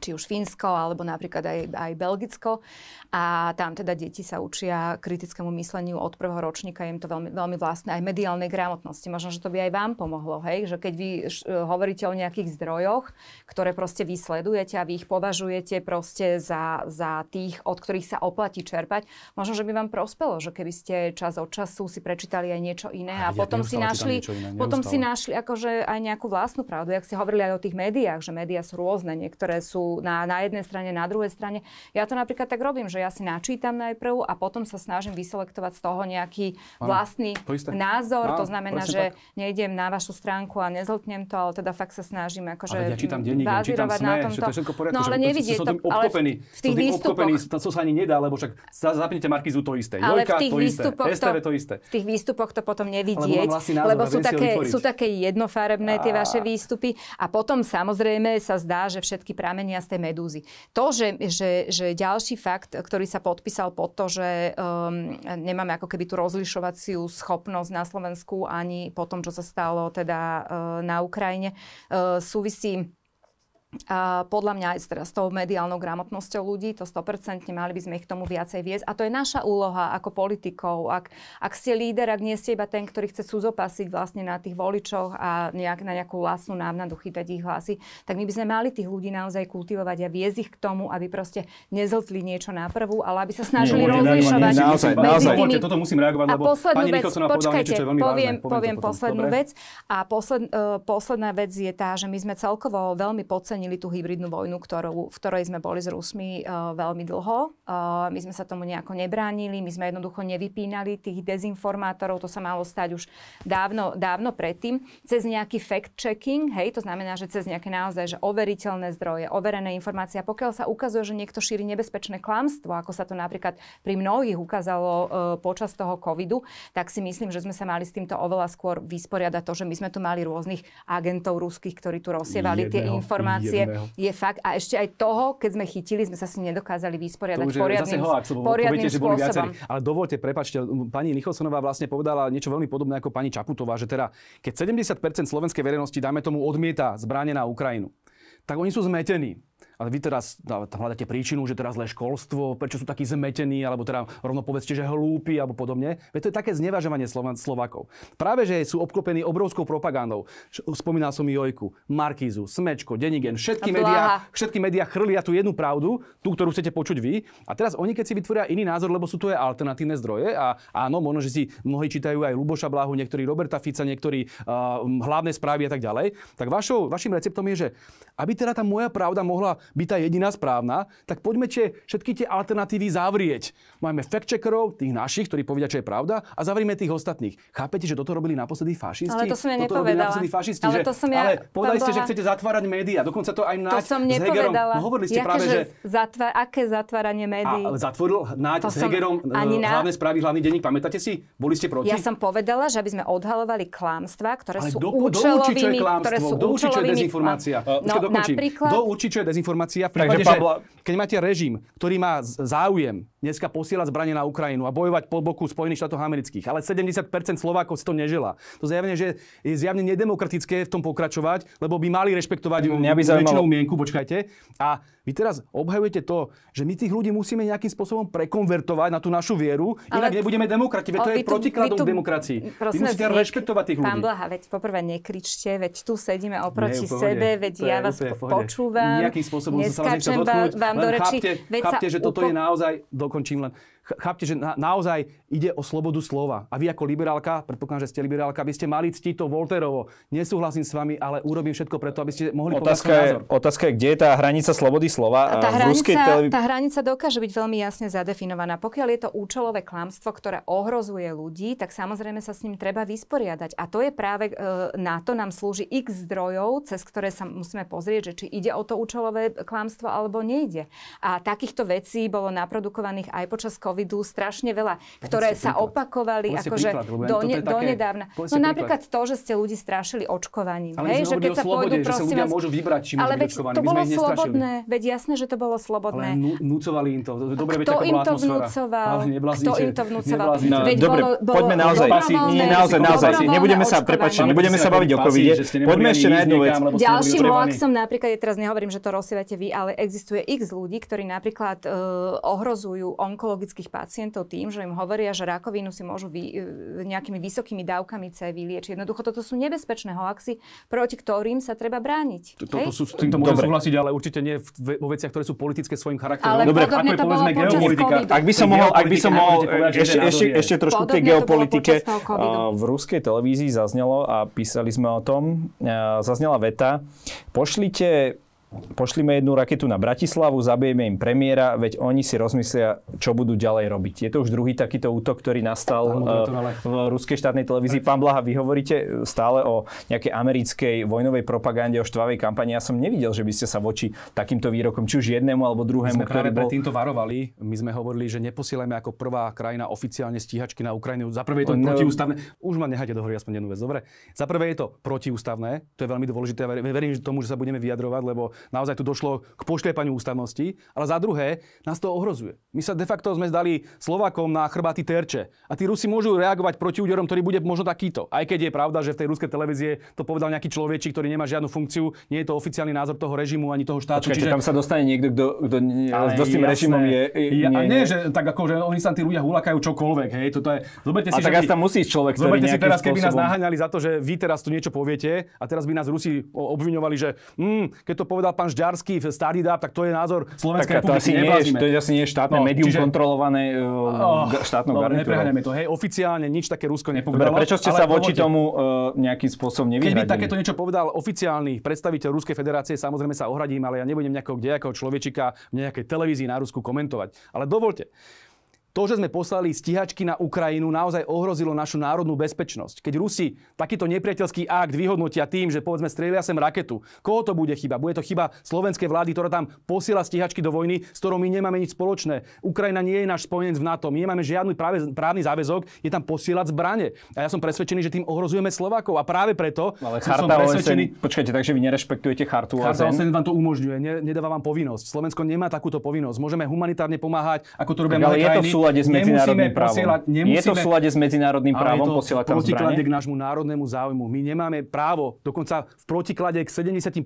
či už Fínsko, alebo napríklad aj, aj Belgicko. A tam teda deti sa učia kritickému mysleniu od prvého ročníka, je im to veľmi, veľmi vlastné, aj mediálnej gramotnosti. Možno, že to by aj vám pomohlo, hej? že keď vy e, hovoríte o nejakých zdrojoch, ktoré proste vy sledujete a vy ich považujete proste za, za tých, od ktorých sa oplatí čerpať, možno, že by vám prospelo, že keby ste čas od času si prečítali aj niečo iné a, a ja potom, si našli, iné, potom si našli akože aj nejakú vlastnú pravdu. Jak ste hovorili aj o tých médiách, že médiá sú rôzne, niektoré sú na, na jednej strane, na druhej strane. Ja to napríklad tak robím, že ja si načítam najprv a potom sa snažím vyselektovať z toho nejaký ano, vlastný to názor. Ano, to znamená, že tak. nejdem na vašu stránku a nezltnem to, ale teda fakt sa snažím akože ale ja čítam denník, ja čítam sme, na tomto. Že to je všetko poriadku, no, ale nevidieť to, ale v tých výstupoch. To sa ani nedá, lebo však zapnite Markizu to isté. Ale Jojka, v tých to výstupoch isté. To, to isté. V tých výstupoch to potom nevidieť, názor, lebo sú také, sú také jednofarebné tie vaše výstupy a potom samozrejme sa zdá, že všetky pramene vyšetrenia z tej medúzy. To, že, že, že ďalší fakt, ktorý sa podpísal pod to, že um, nemáme ako keby tú rozlišovaciu schopnosť na Slovensku ani po tom, čo sa stalo teda uh, na Ukrajine, uh, súvisí a podľa mňa aj s tou mediálnou gramotnosťou ľudí, to 100% mali by sme ich k tomu viacej viesť. A to je naša úloha ako politikov. Ak, ak ste líder, ak nie ste iba ten, ktorý chce súzopasiť vlastne na tých voličoch a nejak, na nejakú vlastnú návnadu chytať ich hlasy, tak my by sme mali tých ľudí naozaj kultivovať a viesť ich k tomu, aby proste nezltli niečo na prvú, ale aby sa snažili rozlišovať. Naozaj, naozaj. Tými... Toto musím reagovať, a lebo poslednú pani vec, počkajte, niečo, veľmi poviem, poviem, poviem poslednú potom. vec. A posled, uh, e, posledná vec je tá, že my sme celkovo veľmi podcenili zabránili tú hybridnú vojnu, ktorú, v ktorej sme boli s Rusmi uh, veľmi dlho. Uh, my sme sa tomu nejako nebránili, my sme jednoducho nevypínali tých dezinformátorov, to sa malo stať už dávno, dávno predtým, cez nejaký fact-checking, hej, to znamená, že cez nejaké naozaj že overiteľné zdroje, overené informácie. A pokiaľ sa ukazuje, že niekto šíri nebezpečné klamstvo, ako sa to napríklad pri mnohých ukázalo uh, počas toho covidu, tak si myslím, že sme sa mali s týmto oveľa skôr vysporiadať to, že my sme tu mali rôznych agentov ruských, ktorí tu rozsievali tie informácie korupcie je fakt. A ešte aj toho, keď sme chytili, sme sa s ním nedokázali vysporiadať to už poriadnym, zase hoax, lebo poviete, že boli Ale dovolte, prepačte, pani Nicholsonová vlastne povedala niečo veľmi podobné ako pani Čaputová, že teda keď 70% slovenskej verejnosti, dáme tomu, odmieta zbranie na Ukrajinu, tak oni sú zmetení a vy teraz no, hľadáte príčinu, že teraz zlé školstvo, prečo sú takí zmetení, alebo teda rovno povedzte, že hlúpi, alebo podobne. Veď to je také znevažovanie Slovákov. Práve, že sú obklopení obrovskou propagandou. Spomínal som Jojku, Markízu, Smečko, Denigen, všetky médiá, všetky médiá chrlia tú jednu pravdu, tú, ktorú chcete počuť vy. A teraz oni, keď si vytvoria iný názor, lebo sú to aj alternatívne zdroje, a áno, možno, že si mnohí čítajú aj Luboša Blahu, niektorí Roberta Fica, niektorí uh, hlavné správy a tak ďalej, tak vašou, vašim receptom je, že aby teda tá moja pravda mohla by tá jediná správna, tak poďme tie, všetky tie alternatívy zavrieť. Máme fact-checkerov, tých našich, ktorí povedia, čo je pravda, a zavrieme tých ostatných. Chápete, že toto robili naposledy fašisti? Ale to som ja toto nepovedala. Fašisti, ale že, to som ja, ale povedali Boha... ste, že chcete zatvárať médiá, dokonca to aj na. to som nepovedala. No, hovorili ste Jaké, práve, že... Zatva... Aké zatváranie médií? A, zatvoril Náď s Hegerom e, ani na... hlavné správy, hlavný denník. Pamätáte si? Boli ste proti? Ja som povedala, že aby sme odhalovali klamstvá, ktoré ale sú do, účelovými. Do Doučí, čo je klamstvo? Ktoré sú do účelovými... čo je dezinformácia? No, Počkej, dokončím. Napríklad... Do určí, čo je dezinformácia? diplomacia. prípade, Takže, Pavla... keď máte režim, ktorý má záujem dneska posielať zbranie na Ukrajinu a bojovať po boku Spojených štátov amerických, ale 70% Slovákov si to nežela. To zjavne, že je zjavne nedemokratické v tom pokračovať, lebo by mali rešpektovať väčšinou mienku, počkajte. A vy teraz obhajujete to, že my tých ľudí musíme nejakým spôsobom prekonvertovať na tú našu vieru, inak nebudeme demokrati, veď to je protikladom demokracii. Vy musíte nek- rešpektovať tých ľudí. Pán Blaha, veď poprvé nekričte, veď tu sedíme oproti ne, sebe, veď to ja vás počúvam. Nejakým spôsobom som sa vám do reči. Chápte, chápte, že toto je naozaj, dokončím len, chápte, že naozaj Ide o slobodu slova. A vy ako liberálka, predpokladám, že ste liberálka, by ste mali ctiť to Volterovo. Nesúhlasím s vami, ale urobím všetko preto, aby ste mohli otázka svoj názor. Otázka je, kde je tá hranica slobody slova? A tá, hranica, tá hranica dokáže byť veľmi jasne zadefinovaná. Pokiaľ je to účelové klamstvo, ktoré ohrozuje ľudí, tak samozrejme sa s ním treba vysporiadať. A to je práve e, na to nám slúži x zdrojov, cez ktoré sa musíme pozrieť, že či ide o to účelové klamstvo alebo nejde. A takýchto vecí bolo naprodukovaných aj počas covidu strašne veľa, ktoré ktoré sa príklad. opakovali akože do, ne, teda do nedávna. No napríklad to, že ste ľudí strašili očkovaním. Ale hej, že keď sa slobode, pôjdu, že prosím, sa môžu vybrať, či ale veď to bolo slobodné, veď jasné, že to bolo slobodné. Ale nú, im to. Dobre, kto im to vnúcoval? Kto im to vnúcoval? Dobre, poďme naozaj. naozaj, naozaj. Nebudeme sa, prepačiť, nebudeme sa baviť o covid Poďme ešte na jednu vec. Ďalším som napríklad, teraz nehovorím, že to rozsievate vy, ale existuje x ľudí, ktorí napríklad ohrozujú onkologických pacientov tým, že im hovoria, že rakovinu si môžu vy, e, nejakými vysokými dávkami C vyliečiť. Jednoducho, toto sú nebezpečné hoaxy, proti ktorým sa treba brániť. To sú, s týmto môžem súhlasiť, ale určite nie vo veciach, ktoré sú politické svojim charakterom. Ale Dobre, ako je povedzme geopolitika. Ak by som mohol, ešte trošku tej geopolitike. V ruskej televízii zaznelo a písali sme o tom, e, zaznela veta, pošlite pošlime jednu raketu na Bratislavu, zabijeme im premiéra, veď oni si rozmyslia, čo budú ďalej robiť. Je to už druhý takýto útok, ktorý nastal eh, v ruskej štátnej televízii. Pán Blaha, vy hovoríte stále o nejakej americkej vojnovej propagande, o štvavej kampani. Ja som nevidel, že by ste sa voči takýmto výrokom, či už jednému alebo druhému, my sme ktorý bol... týmto varovali. My sme hovorili, že neposielame ako prvá krajina oficiálne stíhačky na Ukrajinu. Za prvé je to no... protiústavné. Už ma nehajte dohovoriť aspoň jednu vec. Dobre. Za prvé je to protiústavné. To je veľmi dôležité. Verím že tomu, že sa budeme vyjadrovať, lebo naozaj tu došlo k pošliepaniu ústavnosti, ale za druhé nás to ohrozuje. My sa de facto sme zdali Slovakom na chrbáty terče a tí Rusi môžu reagovať proti úderom, ktorý bude možno takýto. Aj keď je pravda, že v tej ruskej televízie to povedal nejaký človeči, ktorý nemá žiadnu funkciu, nie je to oficiálny názor toho režimu ani toho štátu. Počkajte, čiže... tam sa dostane niekto, kto, kto, s tým jasné. režimom je... je nie, nie, nie, že tak ako, že oni sa tí ľudia hulakajú čokoľvek, hej, toto je... Zoberte si, a tak tam musí človek, ktorý Zoberte si teraz, spôsobom... keby nás naháňali za to, že vy teraz tu niečo poviete a teraz by nás Rusi obviňovali, že mm, keď to povedal povedal pán Žďarský, starý dáv, tak to je názor Slovenskej republiky. To asi, nie, to asi nie je štátne no, médium čiže, kontrolované uh, oh, štátnou no, garnitúrou. to. Hej, oficiálne nič také Rusko nepovedalo. Dobre, prečo ste sa voči tomu uh, nejakým spôsobom nevyhradili? Keby takéto niečo povedal oficiálny predstaviteľ Ruskej federácie, samozrejme sa ohradím, ale ja nebudem nejakého kdejakého človečika v nejakej televízii na Rusku komentovať. Ale dovolte. To, že sme poslali stíhačky na Ukrajinu, naozaj ohrozilo našu národnú bezpečnosť. Keď Rusi takýto nepriateľský akt vyhodnotia tým, že povedzme strelia sem raketu, koho to bude chyba? Bude to chyba slovenskej vlády, ktorá tam posiela stíhačky do vojny, s ktorou my nemáme nič spoločné. Ukrajina nie je náš spojenec v NATO, my nemáme žiadny práve, právny záväzok, je tam posielať zbranie. A ja som presvedčený, že tým ohrozujeme Slovákov a práve preto Ale som, som presvedčený... OSN... Počkajte, takže vy nerešpektujete chartu Charta OSN? vám to umožňuje, ne, nedáva vám povinnosť. Slovensko nemá takúto povinnosť. Môžeme humanitárne pomáhať, ako to robia mnohé krajiny súlade s medzinárodným právom. Posielať, je to v súlade s medzinárodným právom posielať tam zbranie? k nášmu národnému záujmu. My nemáme právo, dokonca v protiklade k 70%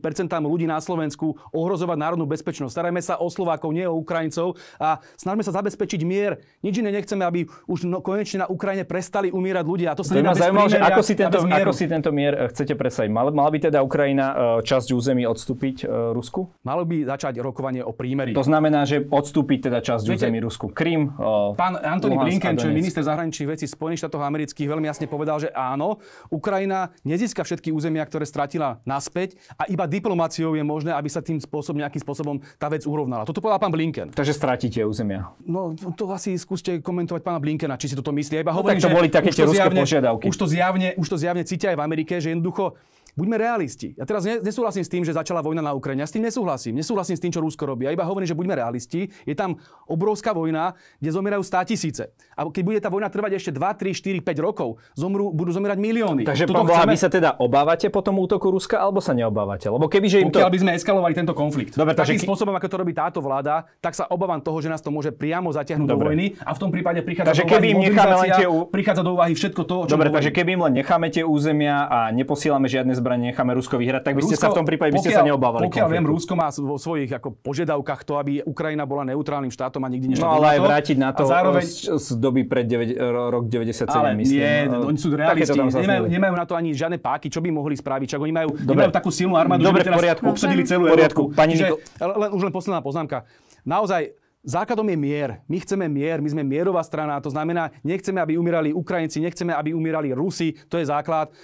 ľudí na Slovensku ohrozovať národnú bezpečnosť. Starajme sa o Slovákov, nie o Ukrajincov a snažme sa zabezpečiť mier. Nič iné nechceme, aby už no, konečne na Ukrajine prestali umírať ľudia. A to sa to že ako si, tento, ako si tento mier eh, chcete presadiť. Mal, mala by teda Ukrajina eh, časť území odstúpiť eh, Rusku? Malo by začať rokovanie o prímeri. To znamená, že odstúpiť teda časť Viete, území Rusku. Krym, Pán Antony Blinken, čo je minister zahraničných vecí Spojených štátov amerických, veľmi jasne povedal, že áno, Ukrajina nezíska všetky územia, ktoré stratila naspäť a iba diplomáciou je možné, aby sa tým spôsobom, nejakým spôsobom tá vec urovnala. Toto povedal pán Blinken. Takže stratíte územia. No to asi skúste komentovať pána Blinkena, či si toto myslí. Ja iba hovorím, no, tak to boli také tie ruské zjavne, požiadavky. Už to, zjavne, už to zjavne cítia aj v Amerike, že jednoducho Buďme realisti. Ja teraz nesúhlasím s tým, že začala vojna na Ukrajine. Ja s tým nesúhlasím. Nesúhlasím s tým, čo Rusko robí. Ja iba hovorím, že buďme realisti. Je tam obrovská vojna, kde zomierajú 100 tisíce. A keď bude tá vojna trvať ešte 2, 3, 4, 5 rokov, zomru, budú zomierať milióny. Takže Tuto pán chceme... vy sa teda obávate po tom útoku Ruska, alebo sa neobávate? Lebo keby, že im to... Pokiaľ by sme eskalovali tento konflikt. Dobre, takže... Takým spôsobom, ako to robí táto vláda, tak sa obávam toho, že nás to môže priamo zatiahnuť Dobre. do vojny a v tom prípade prichádza takže do keby im necháme tie... prichádza do úvahy všetko to, čo Dobre, takže keby im len necháme tie územia a neposielame žiadne zbranie, zbranie necháme Rusko vyhrať, tak by ste Rusko, sa v tom prípade by ste pokiaľ, sa neobávali. Pokiaľ konfliktu. viem, Rusko má vo svojich ako požiadavkách to, aby Ukrajina bola neutrálnym štátom a nikdy nešla No ale aj vrátiť na to a zároveň... z, z doby pred 9, rok 97, ale myslím. Nie, no, no oni sú realisti, nemajú, nemajú, na to ani žiadne páky, čo by mohli spraviť, čak oni majú, Dobre. nemajú takú silnú armádu, Dobre, že by teraz poriadku, obsadili celú poriadku. Európu. Pani Čiže, len, už len posledná poznámka. Naozaj, Základom je mier. My chceme mier, my sme mierová strana, to znamená, nechceme, aby umierali Ukrajinci, nechceme, aby umierali Rusi, to je základ.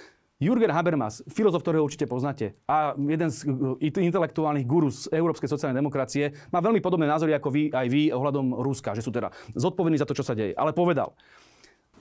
Jürgen Habermas, filozof, ktorého určite poznáte, a jeden z e, intelektuálnych guru z Európskej sociálnej demokracie, má veľmi podobné názory ako vy, aj vy ohľadom Ruska, že sú teda zodpovední za to, čo sa deje. Ale povedal,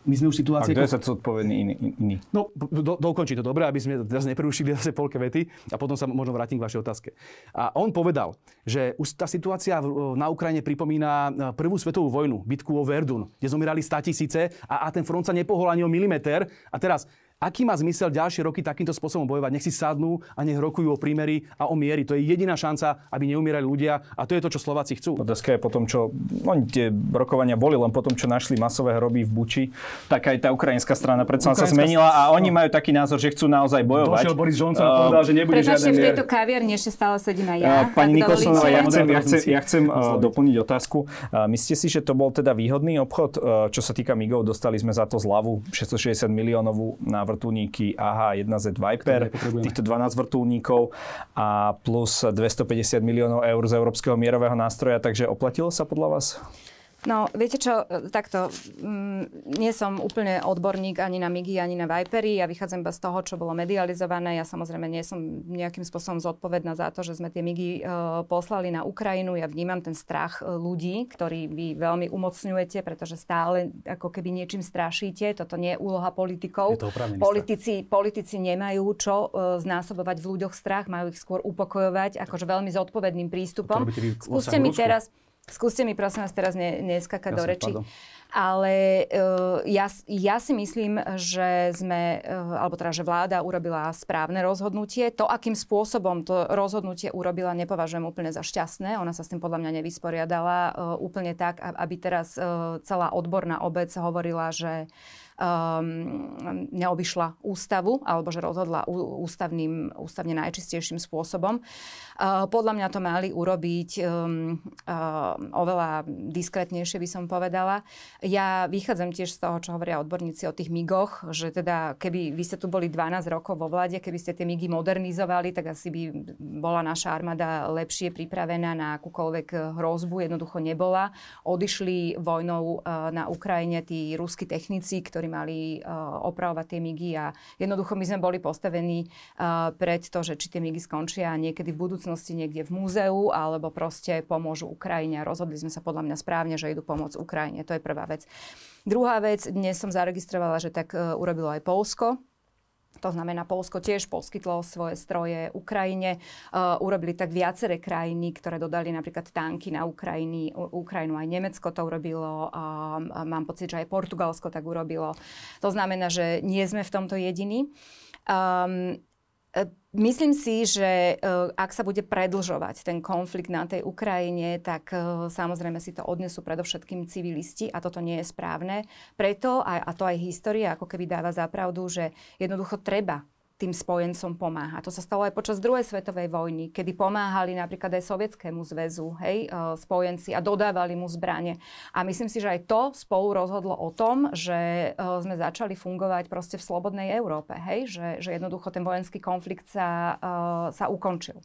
my sme už situácie... A kto je to zodpovedný iný? iný? No, do, dokončí to dobre, aby sme teraz neprerušili zase polke vety a potom sa možno vrátim k vašej otázke. A on povedal, že už tá situácia e, na Ukrajine pripomína e, prvú svetovú vojnu, bitku o Verdun, kde zomierali 100 tisíce a, a ten front sa nepohol ani o milimeter. A teraz Aký má zmysel ďalšie roky takýmto spôsobom bojovať? Nech si sadnú a nech rokujú o prímery a o miery. To je jediná šanca, aby neumierali ľudia a to je to, čo Slováci chcú. Otázka je potom, čo oni no, tie rokovania boli, len potom, čo našli masové hroby v Buči, tak aj tá ukrajinská strana predsa ukrajinská... sa zmenila a oni majú taký názor, že chcú naozaj bojovať. Došiel Boris Johnson a povedal, že nebude Prepašte, v tejto kaviarni ešte stále sedím aj ja. Pani Nikosonová, ja chcem, ja chcem, ja chcem uh, doplniť otázku. Uh, myslíte si, že to bol teda výhodný obchod? Uh, čo sa týka migov, dostali sme za to zľavu 660 miliónovú návrh vrtulníky AH-1Z Viper, týchto 12 vrtulníkov a plus 250 miliónov eur z Európskeho mierového nástroja, takže oplatilo sa podľa vás? No, viete čo, e, takto, mm, nie som úplne odborník ani na MIGI, ani na Vipery, ja vychádzam iba z toho, čo bolo medializované, ja samozrejme nie som nejakým spôsobom zodpovedná za to, že sme tie MIGI e, poslali na Ukrajinu, ja vnímam ten strach e, ľudí, ktorý vy veľmi umocňujete, pretože stále ako keby niečím strašíte, toto nie je úloha politikov. Je politici, politici nemajú čo e, znásobovať v ľuďoch strach, majú ich skôr upokojovať, akože veľmi zodpovedným prístupom. Skúste mi teraz... Skúste mi prosím vás teraz ne, neskakať ja do reči. Ale uh, ja, ja si myslím, že sme, uh, alebo teda, že vláda urobila správne rozhodnutie. To, akým spôsobom to rozhodnutie urobila, nepovažujem úplne za šťastné. Ona sa s tým podľa mňa nevysporiadala uh, úplne tak, aby teraz uh, celá odborná obec hovorila, že uh, um, neobyšla ústavu alebo že rozhodla ústavným, ústavne najčistejším spôsobom. Uh, podľa mňa to mali urobiť um, uh, oveľa diskretnejšie, by som povedala. Ja vychádzam tiež z toho, čo hovoria odborníci o tých migoch, že teda keby vy ste tu boli 12 rokov vo vláde, keby ste tie migy modernizovali, tak asi by bola naša armáda lepšie pripravená na akúkoľvek hrozbu, jednoducho nebola. Odišli vojnou uh, na Ukrajine tí ruskí technici, ktorí mali eh, opravovať tie migy a jednoducho my sme boli postavení eh, pred to, že či tie migy skončia niekedy v budúcnosti niekde v múzeu alebo proste pomôžu Ukrajine. Rozhodli sme sa podľa mňa správne, že idú pomôcť Ukrajine. To je prvá vec. Druhá vec, dnes som zaregistrovala, že tak eh, urobilo aj Polsko to znamená, Polsko tiež poskytlo svoje stroje Ukrajine. Uh, urobili tak viaceré krajiny, ktoré dodali napríklad tanky na Ukrajiny, Ukrajinu. Aj Nemecko to urobilo. A mám pocit, že aj Portugalsko tak urobilo. To znamená, že nie sme v tomto jediní. Um, Ehm, myslím si, že eh, ak sa bude predlžovať ten konflikt na tej Ukrajine, tak eh, samozrejme si to odnesú predovšetkým civilisti a toto nie je správne. Preto, a to aj história ako keby dáva zapravdu, že jednoducho treba tým spojencom pomáha. To sa stalo aj počas druhej svetovej vojny, kedy pomáhali napríklad aj Sovietskému zväzu hej, e, spojenci a dodávali mu zbranie. A myslím si, že aj to spolu rozhodlo o tom, že e, sme začali fungovať proste v slobodnej Európe, hej, že, že jednoducho ten vojenský konflikt sa, e, sa ukončil.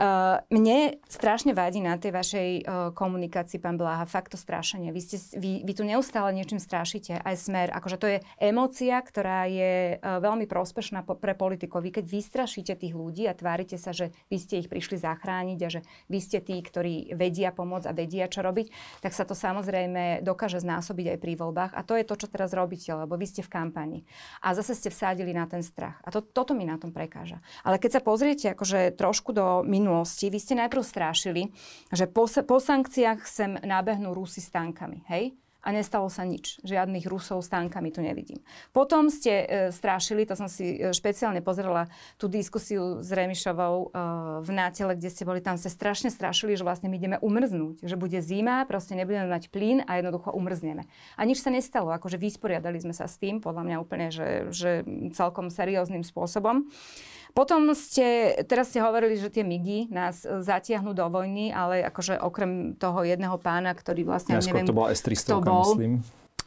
Eh, mne strašne vadí na tej vašej eh, komunikácii, pán Bláha, fakt to strašenie. Vy, ste, vy, vy tu neustále niečím strašíte. Aj smer, akože to je emócia, ktorá je eh, veľmi prospešná pre politikov. Vy keď vystrašíte tých ľudí a tvárite sa, že vy ste ich prišli zachrániť a že vy ste tí, ktorí vedia pomôcť a vedia, čo robiť, tak sa to samozrejme dokáže znásobiť aj pri voľbách. A to je to, čo teraz robíte, lebo vy ste v kampani. A zase ste vsádili na ten strach. A to, toto mi na tom prekáža. Ale keď sa pozriete akože trošku do minulosti, minulosti vy ste najprv strášili, že po, po sankciách sem nábehnú Rusy s tankami, hej? A nestalo sa nič. Žiadnych Rusov s tankami tu nevidím. Potom ste e, strášili, to som si e, špeciálne pozrela tú diskusiu s Remišovou e, v Nátele, kde ste boli, tam ste strašne strašili, že vlastne my ideme umrznúť, že bude zima, proste nebudeme mať plyn a jednoducho umrzneme. A nič sa nestalo, akože vysporiadali sme sa s tým, podľa mňa úplne, že, že celkom serióznym spôsobom. Potom ste, teraz ste hovorili, že tie migy nás e, zatiahnu do vojny, ale akože okrem toho jedného pána, ktorý vlastne... ja neviem, to bola S-300, bol, myslím.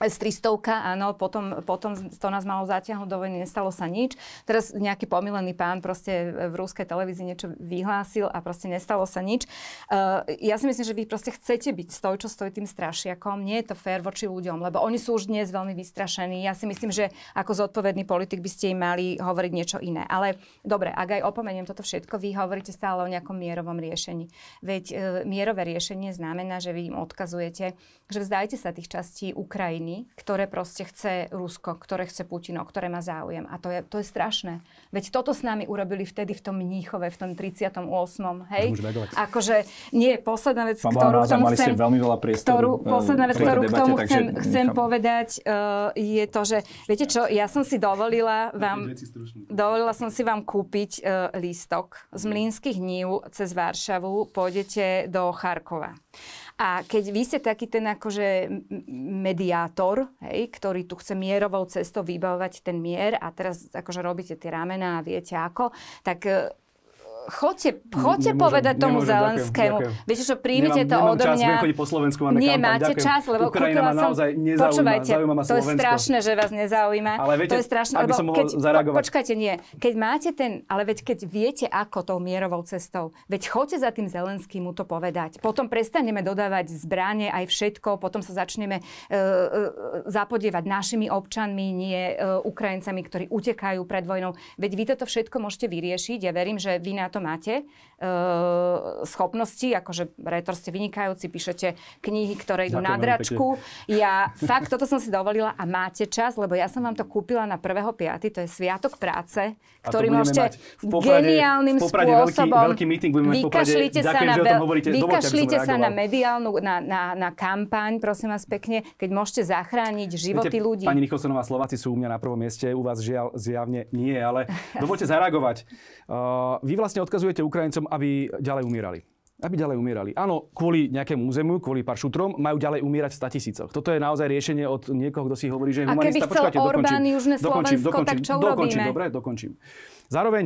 S 300, áno, potom, potom to nás malo zatiahnuť do vojny, nestalo sa nič. Teraz nejaký pomilený pán proste v rúskej televízii niečo vyhlásil a proste nestalo sa nič. Uh, ja si myslím, že vy proste chcete byť s čo stojí tým strašiakom. Nie je to fér voči ľuďom, lebo oni sú už dnes veľmi vystrašení. Ja si myslím, že ako zodpovedný politik by ste im mali hovoriť niečo iné. Ale dobre, ak aj opomeniem toto všetko, vy hovoríte stále o nejakom mierovom riešení. Veď uh, mierové riešenie znamená, že vy im odkazujete, že vzdajte sa tých častí Ukrajiny krajiny, ktoré proste chce Rusko, ktoré chce putino, ktoré má záujem. A to je, to je strašné. Veď toto s nami urobili vtedy v tom Mníchove, v tom 38. Hej? Akože, nie, posledná vec, Pán ktorú ráza, chcem, veľmi veľa priestoru, ktorú, eh, posledná vec, ktorú debate, k tomu chcem, takže, chcem povedať, uh, je to, že viete čo, ja som si dovolila vám, dovolila som si vám kúpiť uh, lístok z Mlínskych nív cez Varšavu, pôjdete do Charkova. A keď vy ste taký ten akože mediátor, hej, ktorý tu chce mierovou cestou vybavovať ten mier a teraz akože robíte tie ramena a viete ako, tak e, chodte, chodte nemôžem, povedať tomu nemôžem, Zelenskému. Ďakujem, ďakujem. Viete čo, príjmite nemám, to nemám odo mňa. Čas, po Slovensku, máme Nie, kampaň, máte ďakujem. čas, lebo Ukrajina ma naozaj nezaujíma. Počúvajte, zaujíma ma to je strašné, že vás nezaujíma. Ale viete, to je strašné, aby lebo som keď, zareagovať. Počkajte, nie. Keď máte ten, ale veď keď viete, ako tou mierovou cestou, veď chodte za tým Zelenským mu to povedať. Potom prestaneme dodávať zbranie aj všetko, potom sa začneme uh, uh, zapodievať našimi občanmi, nie uh, Ukrajincami, ktorí utekajú pred vojnou. Veď vy toto všetko môžete vyriešiť. Ja verím, že vy na to máte. E, schopnosti, akože rétor ste vynikajúci, píšete knihy, ktoré idú na dračku. Pekne. Ja fakt toto som si dovolila a máte čas, lebo ja som vám to kúpila na 1.5., to je Sviatok práce, ktorý môžete poprade, geniálnym poprade spôsobom veľký, veľký meeting vykašlite sa na, veľ... hovoríte. vykašlite sa na mediálnu, na, na, na kampaň, prosím vás pekne, keď môžete zachrániť životy Viete, ľudí. Pani Nicholsonová, Slováci sú u mňa na prvom mieste, u vás žiaľ zjavne nie, ale dovolte zareagovať. Uh, vy vlastne odkazujete Ukrajincom, aby ďalej umírali. Aby ďalej umierali. Áno, kvôli nejakému územu, kvôli pár šutrom, majú ďalej umierať v statisícoch. Toto je naozaj riešenie od niekoho, kto si hovorí, že je humanista. A keby chcel Orbán dokončím, Južné Slovensko, dokončím, tak čo dokončím, urobíme? Dokončím, dobre, dokončím. Zároveň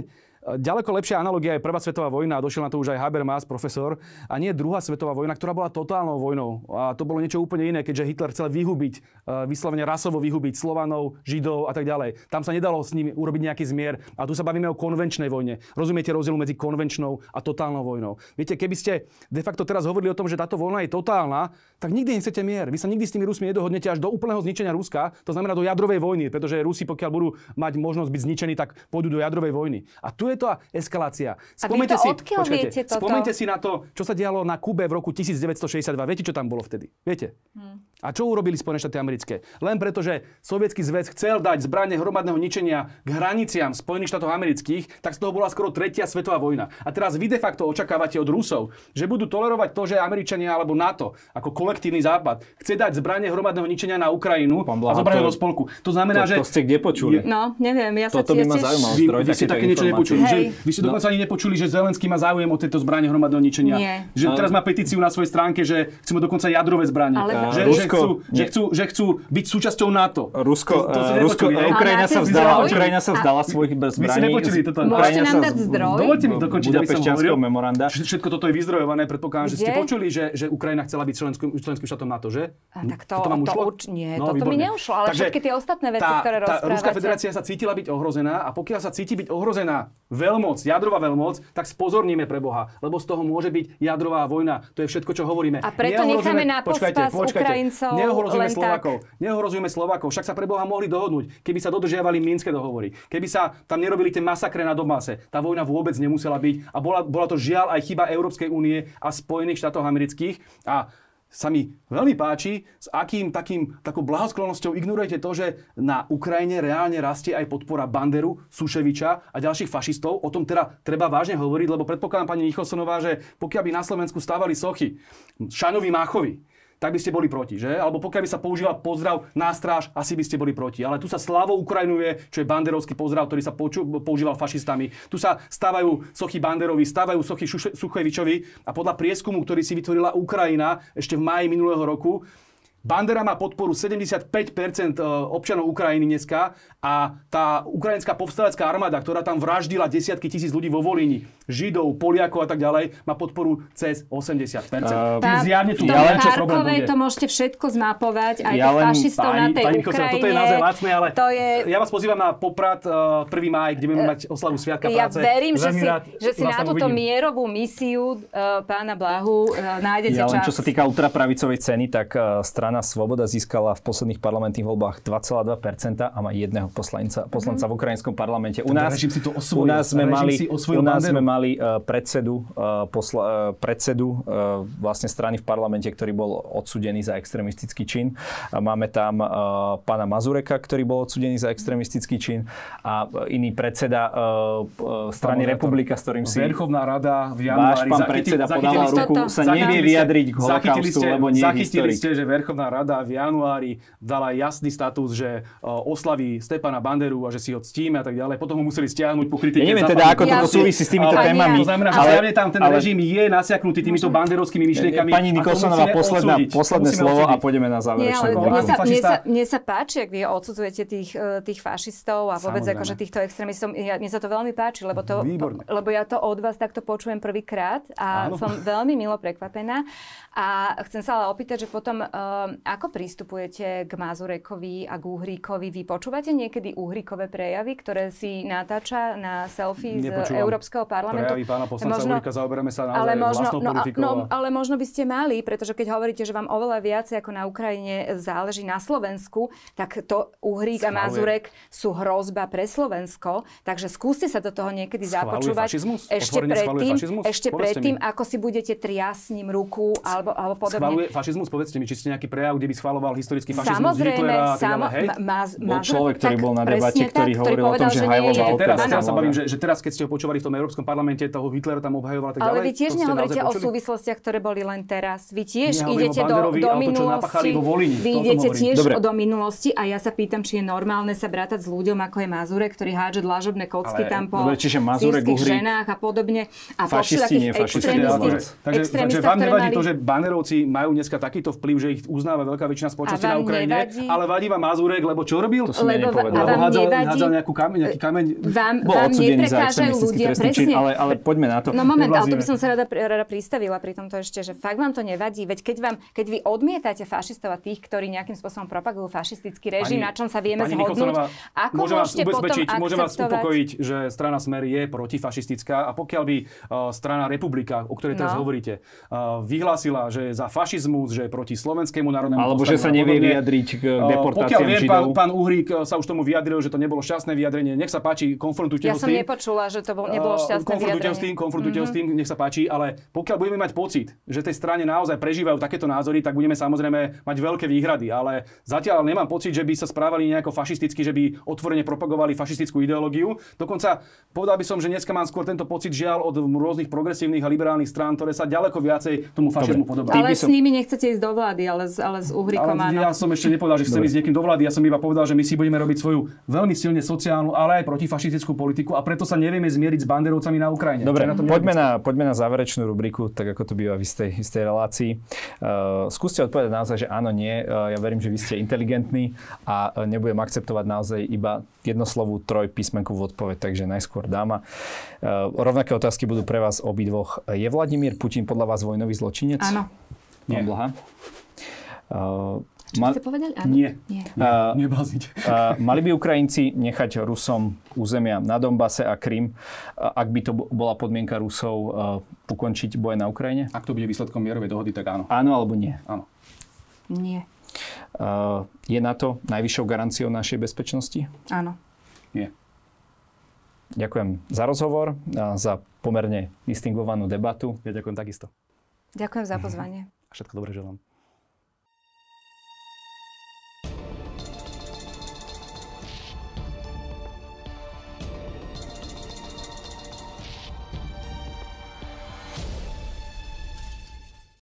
Ďaleko lepšia analogia je Prvá svetová vojna a došiel na to už aj Habermas, profesor, a nie druhá svetová vojna, ktorá bola totálnou vojnou. A to bolo niečo úplne iné, keďže Hitler chcel vyhubiť, e, vyslovene rasovo vyhubiť Slovanov, Židov a tak ďalej. Tam sa nedalo s nimi urobiť nejaký zmier. A tu sa bavíme o konvenčnej vojne. Rozumiete rozdiel medzi konvenčnou a totálnou vojnou. Viete, keby ste de facto teraz hovorili o tom, že táto vojna je totálna, tak nikdy nechcete mier. Vy sa nikdy s tými Rusmi nedohodnete až do úplného zničenia Ruska, to znamená do jadrovej vojny, pretože Rusi, pokiaľ budú mať možnosť byť zničení, tak pôjdu do jadrovej vojny. A tu je svetová eskalácia. Spomnite a vy to si, počkajte, spomente si na to, čo sa dialo na Kube v roku 1962. Viete, čo tam bolo vtedy? Viete? Hmm. A čo urobili Spojené štáty americké? Len preto, že Sovietský zväz chcel dať zbranie hromadného ničenia k hraniciam Spojených štátov amerických, tak z toho bola skoro tretia svetová vojna. A teraz vy de facto očakávate od Rusov, že budú tolerovať to, že Američania alebo NATO, ako kolektívny západ, chce dať zbranie hromadného ničenia na Ukrajinu Blaha, a zobrať do spolku. To znamená, to, že... To ste kde počuli? No, neviem, ja sa Toto by ma zaujímalo. Vy, ste také niečo nepočuli. Že, vy ste no. dokonca ani nepočuli, že Zelenský má záujem o tieto zbranie hromadného ničenia. Nie. Že teraz má petíciu na svojej stránke, že chceme dokonca jadrové zbranie. Ale že, Rusko, že, chcú, že, chcú, že chcú byť súčasťou NATO. Rusko, to, to uh, eh, Rusko nepočuli, Ukrajina, sa vzdala, Ukrajina sa vzdala a svojich bezbraní. My si nepočuli toto. Môžete nám dať zdroj? Dovolte mi dokončiť, aby som hovoril. memoranda. Všetko toto je vyzdrojované, predpokladám, že ste počuli, že, že Ukrajina chcela byť členským, členským štátom NATO, že? A tak to, toto vám ušlo? To uč, nie, no, toto mi neušlo, ale Takže všetky tie ostatné veci, tá, ktoré tá Ruská federácia sa cítila byť ohrozená a pokiaľ sa cíti byť ohrozená veľmoc, jadrová veľmoc, tak spozorníme pre Boha, lebo z toho môže byť jadrová vojna. To je všetko, čo hovoríme. A preto necháme na počkajte, počkajte, Ukrajincov Neohrozujeme Slovakov. Tak... Neohrozujeme Slovakov. Však sa pre Boha mohli dohodnúť, keby sa dodržiavali Minské dohovory. Keby sa tam nerobili tie masakre na Donbase. Tá vojna vôbec nemusela byť. A bola, bola to žiaľ aj chyba Európskej únie a Spojených štátov amerických. A sa mi veľmi páči, s akým takým, takou blahosklonosťou ignorujete to, že na Ukrajine reálne rastie aj podpora Banderu, Suševiča a ďalších fašistov. O tom teda treba vážne hovoriť, lebo predpokladám pani Nicholsonová, že pokiaľ by na Slovensku stávali sochy Šanovi Máchovi, tak by ste boli proti, že? Alebo pokiaľ by sa používal pozdrav na stráž, asi by ste boli proti. Ale tu sa slavo ukrajinuje, čo je banderovský pozdrav, ktorý sa poču, používal fašistami. Tu sa stávajú sochy Banderovi, stávajú sochy Šuše, Suchevičovi a podľa prieskumu, ktorý si vytvorila Ukrajina ešte v maji minulého roku, Bandera má podporu 75% e, občanov Ukrajiny dneska a tá ukrajinská povstalecká armáda, ktorá tam vraždila desiatky tisíc ľudí vo Volíni, Židov, Poliakov a tak ďalej, má podporu cez 80%. Uh, tá, zjavne tu ja len, čo problém bude. to môžete všetko zmapovať, aj ja len, fašistov pani, na tej pani Ukrajine. Toto je naozaj lacné, ale to je... ja vás pozývam na Poprad 1. E, maj, kde budeme e, mať oslavu Sviatka ja práce. Ja verím, že si, rád, že si na túto uvidím. mierovú misiu uh, pána Blahu uh, nájdete ja čas. Len, čo sa týka ultrapravicovej ceny, tak uh, strana Svoboda získala v posledných parlamentných voľbách 2,2% a má jedného poslanca, poslanca mhm. v ukrajinskom parlamente. U nás, si to osvojil, u nás sme mali, si u nás sme mali e, predsedu, e, posla, e, predsedu vlastne strany v parlamente, ktorý bol odsudený za extrémistický čin. Máme tam pána Mazureka, ktorý bol odsudený za extrémistický čin a iný predseda strany Pán Republika, s ktorým si... Verchovná rada v januári... Váš pán predseda podala ruku, sa nevie vyjadriť k holokaustu, lebo nie je historik. ste, že Verchovná Národná rada v januári dala jasný status, že e, oslaví Stepana Banderu a že si ho ctíme a tak ďalej. Potom ho museli stiahnuť po kritike. Ja neviem teda, ako toto súvisí s týmito ale, témami. To znamená, že zjavne tam ten ale, režim je nasiaknutý týmito banderovskými e, e, myšlienkami. Pani Nikosonová posledná, posledné slovo odsúdiť. a pôjdeme na záverečné. Mne, sa, mne, mne sa páči, ak vy odsudzujete tých, tých fašistov a vôbec akože týchto extrémistov. Ja, mne sa to veľmi páči, lebo, to, lebo ja to od vás takto počujem prvýkrát a Áno. som veľmi milo prekvapená. A chcem sa ale opýtať, že potom uh, Ehm, ako pristupujete k Mazurekovi a k Uhríkovi? Vy počúvate niekedy Uhríkové prejavy, ktoré si natáča na selfie Nepočúvam. z Európskeho parlamentu? Prejavy pána poslanca možno, Uhríka, zaoberáme sa ale možno, no, a, no, ale možno by ste mali, pretože keď hovoríte, že vám oveľa viac ako na Ukrajine záleží na Slovensku, tak to Uhrík a Mazurek sú hrozba pre Slovensko. Takže skúste sa do toho niekedy Schvaluje započúvať. Fašizmus? Ešte predtým, ešte predtým ako si budete triasním ruku alebo, alebo podobne. Schvaluje fašizmus? Povedzte mi, či ste nejaký prejav, kde by schvaloval historický fašizmus Hitlera a tak má, bol človek, ktorý bol na debate, ktorý hovoril o tom, že hajloval teraz, teraz sa bavím, že, že teraz, keď ste ho počúvali v tom Európskom parlamente, toho Hitlera tam obhajoval tak ďalej. Ale vy tiež nehovoríte o súvislostiach, ktoré boli len teraz. Vy tiež idete do, do minulosti. Vy idete tiež do minulosti a ja sa pýtam, či je normálne sa brátať s ľuďom, ako je Mazurek, ktorý hádže dlažobné kocky tam po sírskych ženách a podobne. A fašisti, nie fašisti. Takže vám nevadí to, že banerovci majú dneska takýto vplyv, že ich uznávajú uznáva veľká väčšina spoločnosti na Ukrajine, nevadí... ale vadí vám Mazurek, lebo čo robil? To som lebo, nepovedal. Lebo hádzal, nevadí... hádzal nejakú kameň, nejaký kameň. Vám, bol vám za extremistický trestný Čin, ale, ale poďme na to. No moment, ale to by som sa rada, rada pristavila pri tomto ešte, že fakt vám to nevadí, veď keď, vám, keď vy odmietate fašistov a tých, ktorí nejakým spôsobom propagujú fašistický režim, pani, na čom sa vieme zhodnúť, ako môžem vás ubezpečiť, môžem vás upokojiť, že strana Smer je protifašistická a pokiaľ by eh, strana Republika, o ktorej teraz no. hovoríte, eh, vyhlásila, že je za fašizmus, že je proti slovenskému národnému Alebo že sa nevie vyjadriť k deportáciám Pokiaľ viem, pán, pán Uhrík e, sa už tomu vyjadril, že to nebolo šťastné vyjadrenie, nech sa páči, konfrontujte ja ho s tým. Ja som nepočula, že to bol, nebolo e, šťastné konfrontujte vyjadrenie. S tým, konfrontujte mm-hmm. s tým, nech sa páči, ale pokiaľ budeme mať pocit, že tej strane naozaj prežívajú takéto názory, tak budeme samozrejme mať veľké výhrady, ale zatiaľ nemám pocit, že by sa správali nejako fašisticky, že by otvorene propagovali fašistickú ideológiu. Dokonca povedal by som, že dneska mám skôr tento pocit žiaľ od rôznych progresívnych a liberálnych strán, ktoré sa ďaleko viacej tomu fašizmu podobajú. Ale som... s nimi nechcete ísť do vlády, ale, ale ale s Uhrikom ale áno. Ja som ešte nepovedal, že chcem Dobre. ísť s niekým do vlády. Ja som iba povedal, že my si budeme robiť svoju veľmi silne sociálnu, ale aj protifašistickú politiku a preto sa nevieme zmieriť s banderovcami na Ukrajine. Dobre, na poďme, na, poďme na záverečnú rubriku, tak ako to býva v istej, istej relácii. Uh, skúste odpovedať naozaj, že áno, nie. Uh, ja verím, že vy ste inteligentní a uh, nebudem akceptovať naozaj iba jedno slovo, troj písmenku v odpoveď, takže najskôr dáma. Uh, rovnaké otázky budú pre vás obidvoch. Je Vladimír Putin podľa vás vojnový zločinec? Áno. Nie. Čo Mal... ste povedali? Áno. Nie. Nie. Uh, Uh, mali by Ukrajinci nechať Rusom územia na dombase a Krym, ak by to bola podmienka Rusov uh, ukončiť boje na Ukrajine? Ak to bude výsledkom mierovej dohody, tak áno. Áno alebo nie? Áno. Nie. Uh, je na to najvyššou garanciou našej bezpečnosti? Áno. Nie. Ďakujem za rozhovor, za pomerne distingovanú debatu. Ja ďakujem takisto. Ďakujem za pozvanie. A všetko dobré želám.